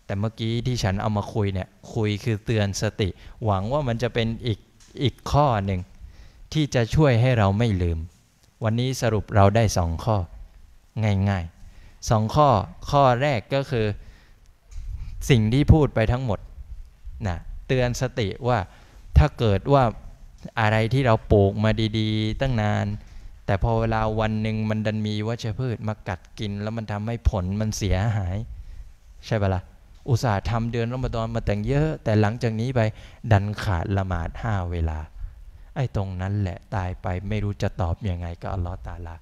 แต่เมื่อกี้ที่ฉันเอามาคุยเนี่ยคุยคือเตือนสติ หวังว่ามันจะเป็นอีกอีกข้อหนึ่งที่จะช่วยให้เราไม่ลืม วันนี้สรุปเราได้สองข้อง่ายๆ สองข้อ ข้อแรกก็คือสิ่งที่พูดไปทั้งหมดนะเตือนสติว่าถ้าเกิดว่าอะไรที่เราปลูกมาดีๆ ตั้งนาน แต่พอเวลาวันหนึ่งมันดันมีวัชพืชมากัดกินแล้วมันทำให้ผลมันเสียหาย ใช่ปะละ่ะอุตส่าห์ทำเดือนรอมฎอนมาแต่งเยอะ แต่หลังจากนี้ไปดันขาดละหมาดห้าเวลาไอ้ตรงนั้นแหละตายไปไม่รู้จะตอบอยังไงก็อัลลอฮฺตาลา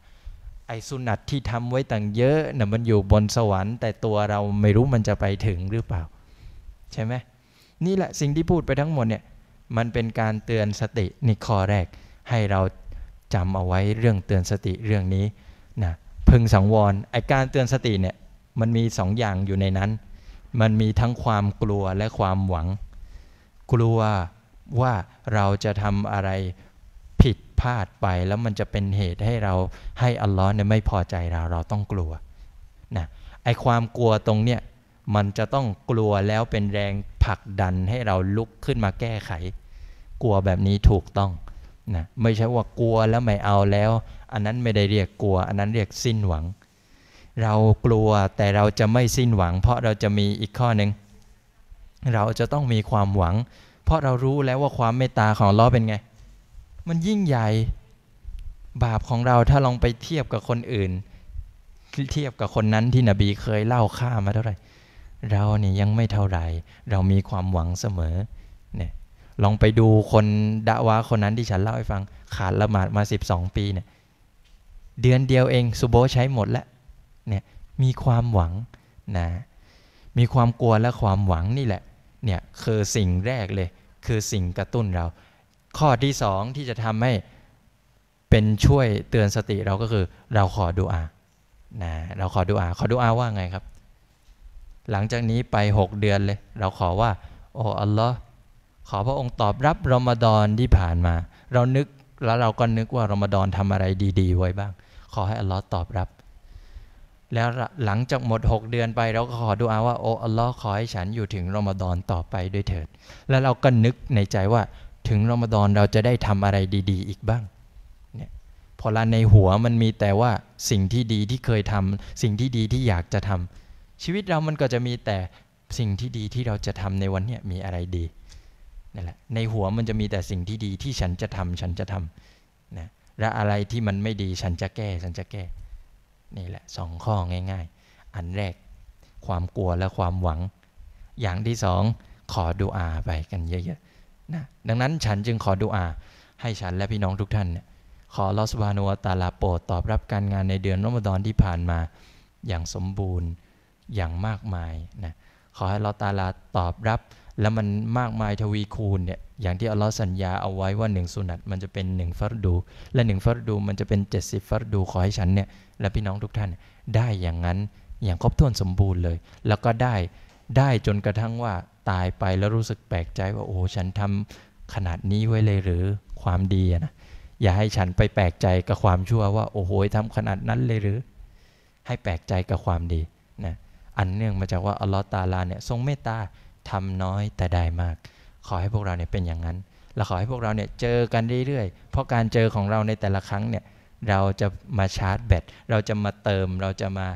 ไอ้สุนัตที่ทำไว้ต่างเยอะนะ่ะมันอยู่บนสวรรค์แต่ตัวเราไม่รู้มันจะไปถึงหรือเปล่า ใช่ไหม นี่แหละสิ่งที่พูดไปทั้งหมดเนี่ยมันเป็นการเตือนสตินี่ข้อแรกให้เราจำเอาไว้เรื่องเตือนสติเรื่องนี้นะพึงสังวรไอการเตือนสติเนี่ยมันมีสองอย่างอยู่ในนั้น มันมีทั้งความกลัวและความหวัง กลัวว่าเราจะทำอะไรพลาดไปแล้วมันจะเป็นเหตุให้เราให้อัลลอฮ์เนี่ยไม่พอใจเราเราต้องกลัวนะไอความกลัวตรงเนี้ยมันจะต้องกลัวแล้วเป็นแรงผลักดันให้เราลุกขึ้นมาแก้ไข กลัวแบบนี้ถูกต้องนะไม่ใช่ว่ากลัวแล้วไม่เอาแล้ว อันนั้นไม่ได้เรียกกลัวอันนั้นเรียกสิ้นหวัง เรากลัวแต่เราจะไม่สิ้นหวัง เพราะเราจะมีอีกข้อหนึ่งเราจะต้องมีความหวัง เพราะเรารู้แล้วว่าความเมตตาของล้อเป็นไงมันยิ่งใหญ่บาปของเราถ้าลองไปเทียบกับคนอื่นเทียบกับคนนั้นที่นบีเคยเล่าข้ามาเท่าไหร่ เราเนี่ยยังไม่เท่าไหร่เรามีความหวังเสมอเนี่ยลองไปดูคนดะวะคนนั้นที่ฉันเล่าให้ฟัง ขาดละหมาดมา 12 ปีเนี่ยเดือนเดียวเองสุโบใช้หมดแล้วเนี่ยมีความหวังนะ มีความกลัวและความหวังนี่แหละ เนี่ยคือสิ่งแรกเลย คือสิ่งกระตุ้นเราข้อที่สองที่จะทำให้เป็นช่วยเตือนสติเราก็คือ เราขอดูอานะเราขอดูอาขอดูอาว่าไงครับ หลังจากนี้ไป6เดือนเลย เราขอว่าโอ้อัลลอฮ์ขอพระองค์ตอบรับรอมฎอนที่ผ่านมา เรานึกแล้วเราก็นึกว่ารอมฎอนทำอะไรดี ๆ ไว้บ้าง ขอให้อัลลอฮ์ตอบรับ แล้วหลังจากหมด 6 เดือนไป เราก็ขอดูอาว่าโอ้อัลลอฮ์ขอให้ฉันอยู่ถึงรอมฎอนต่อไปด้วยเถิด แล้วเราก็นึกในใจว่าถึงรอมฎอนเราจะได้ทำอะไรดีๆ อีกบ้างเนี่ยพอละในหัวมันมีแต่ว่าสิ่งที่ดีที่เคยทำสิ่งที่ดีที่อยากจะทำชีวิตเรามันก็จะมีแต่สิ่งที่ดีที่เราจะทำในวันนี้มีอะไรดีนั่นแหละในหัวมันจะมีแต่สิ่งที่ดีที่ฉันจะทำฉันจะทำนะและอะไรที่มันไม่ดีฉันจะแก้ฉันจะแก้นี่แหละสองข้อง่ายๆ อันแรกความกลัวและความหวัง อย่างที่สองขอดูอาไปกันเยอะๆนะดังนั้นฉันจึงขอดุอาให้ฉันและพี่น้องทุกท่าน ขอลอสบานัวตาลาโปรดตอบรับการงานในเดือนรอมฎอนที่ผ่านมาอย่างสมบูรณ์อย่างมากมายนะขอให้ลอตาลาตอบรับแล้วมันมากมายทวีคูณเนี่ยอย่างที่อัลลอฮ์สัญญาเอาไว้ว่าหนึ่งสุนัตมันจะเป็นหนึ่งฟัรดูและหนึ่งฟัรดูมันจะเป็น 70ฟัรดู ขอให้ฉันเนี่ยและพี่น้องทุกท่าน ได้อย่างนั้นอย่างครบถ้วนสมบูรณ์เลย แล้วก็ได้ได้จนกระทั่งว่าตายไปแล้วรู้สึกแปลกใจว่าโอ้ฉันทำขนาดนี้ไว้เลยหรือความดีนะอย่าให้ฉันไปแปลกใจกับความชั่วว่า โอ้โหทำขนาดนั้นเลยหรือ ให้แปลกใจกับความดีนะอันเนื่องมาจากว่าอัลลอฮ์ตาลาเนี่ยทรงเมตตาทำน้อยแต่ได้มาก ขอให้พวกเราเนี่ยเป็นอย่างนั้น และขอให้พวกเราเนี่ยเจอกันเรื่อยๆ เพราะการเจอของเราในแต่ละครั้งเนี่ยเราจะมาชาร์จแบตเราจะมาเติมเราจะมา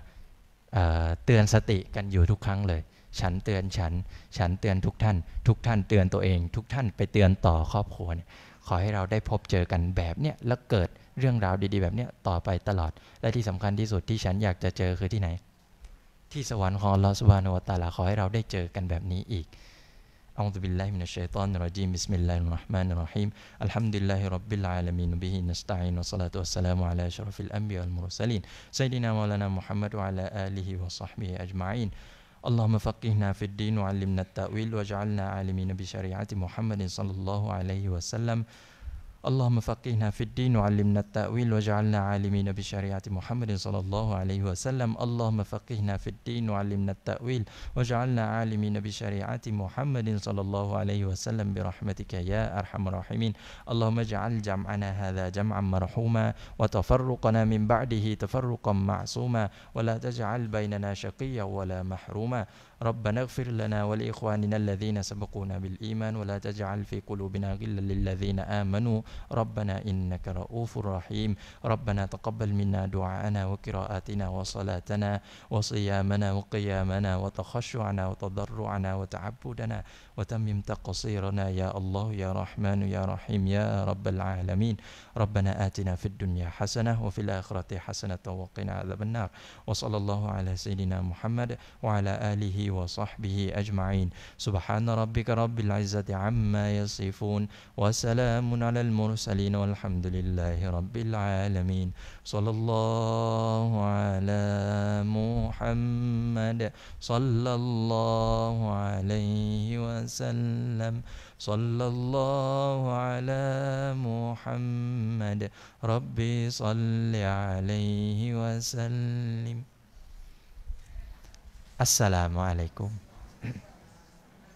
เตือนสติกันอยู่ทุกครั้งเลยฉันเตือนฉัน ฉันเตือนทุกท่าน ทุกท่านเตือนตัวเอง ทุกท่านไปเตือนต่อครอบครัวเนี่ยขอให้เราได้พบเจอกันแบบเนี้ยแล้วเกิดเรื่องราวดีๆแบบเนี้ยต่อไปตลอด และที่สำคัญที่สุดที่ฉันอยากจะเจอคือที่ไหน ที่สวรรค์ของลอสวาโนตาลาขอให้เราได้เจอกันแบบนี้อีกอ ع ์มานุ ل ه من الشيطان ا ل ر ج ลิ بسم الله ا ل ิล م ن ล ل ر ح ي م ا น ح م د ั ل ه رب العالمين ล ه ن ม ت ع ล ن والصلاة و ับบิ ا ล على أشرف ิน أ ن ب ي ا ء و ا ل م า س ل ي ن س ม د ั ا ุอะลา ا م ح ล د อ ع ل ى آله ลฮิอัจมั ع ي ن اللهم فقهنا في الدين وعلمنا التأويل واجعلنا عالمين بشريعة محمد صلى الله عليه وسلم اللهم فقهنا في الدين وعلمنا التأويل وجعلنا عالمين بشريعة محمد صلى الله عليه وسلم اللهم فقهنا في الدين وعلمنا التأويل وجعلنا عالمين بشريعة محمد صلى الله عليه وسلم برحمتك يا أرحم الراحمين اللهم اجعل جمعنا هذا جمعا مرحوما وتفرقنا من بعده تفرقا معصوما ولا تجعل بيننا شقيا ولا محروما ربنا اغفر لنا ولإخواننا الذين سبقونا بالإيمان ولا تجعل في قلوبنا غلا للذين آمنوا ربنا إنك رؤوف رحيم ربنا تقبل منا دعاءنا وقراءاتنا وصلاتنا وصيامنا وقيامنا وتخشعنا وتضرعنا وتعبدنا وتمم تقصيرنا يا الله يا رحمن يا رحيم يا رب العالمين ربنا آتنا في الدنيا حسنة وفي الآخرة حسنة وقنا عذاب النار وصلى الله على سيدنا محمد وعلى آله وصحبه أجمعين سبحان ربك رب العزة عما يصفون وسلام على المرسلين والحمد لله رب العالمين صلى الله على محمد صلى الله عليه وسلم وسلم صلى الله على محمد ربي صل عليه وسلم السلام عليكم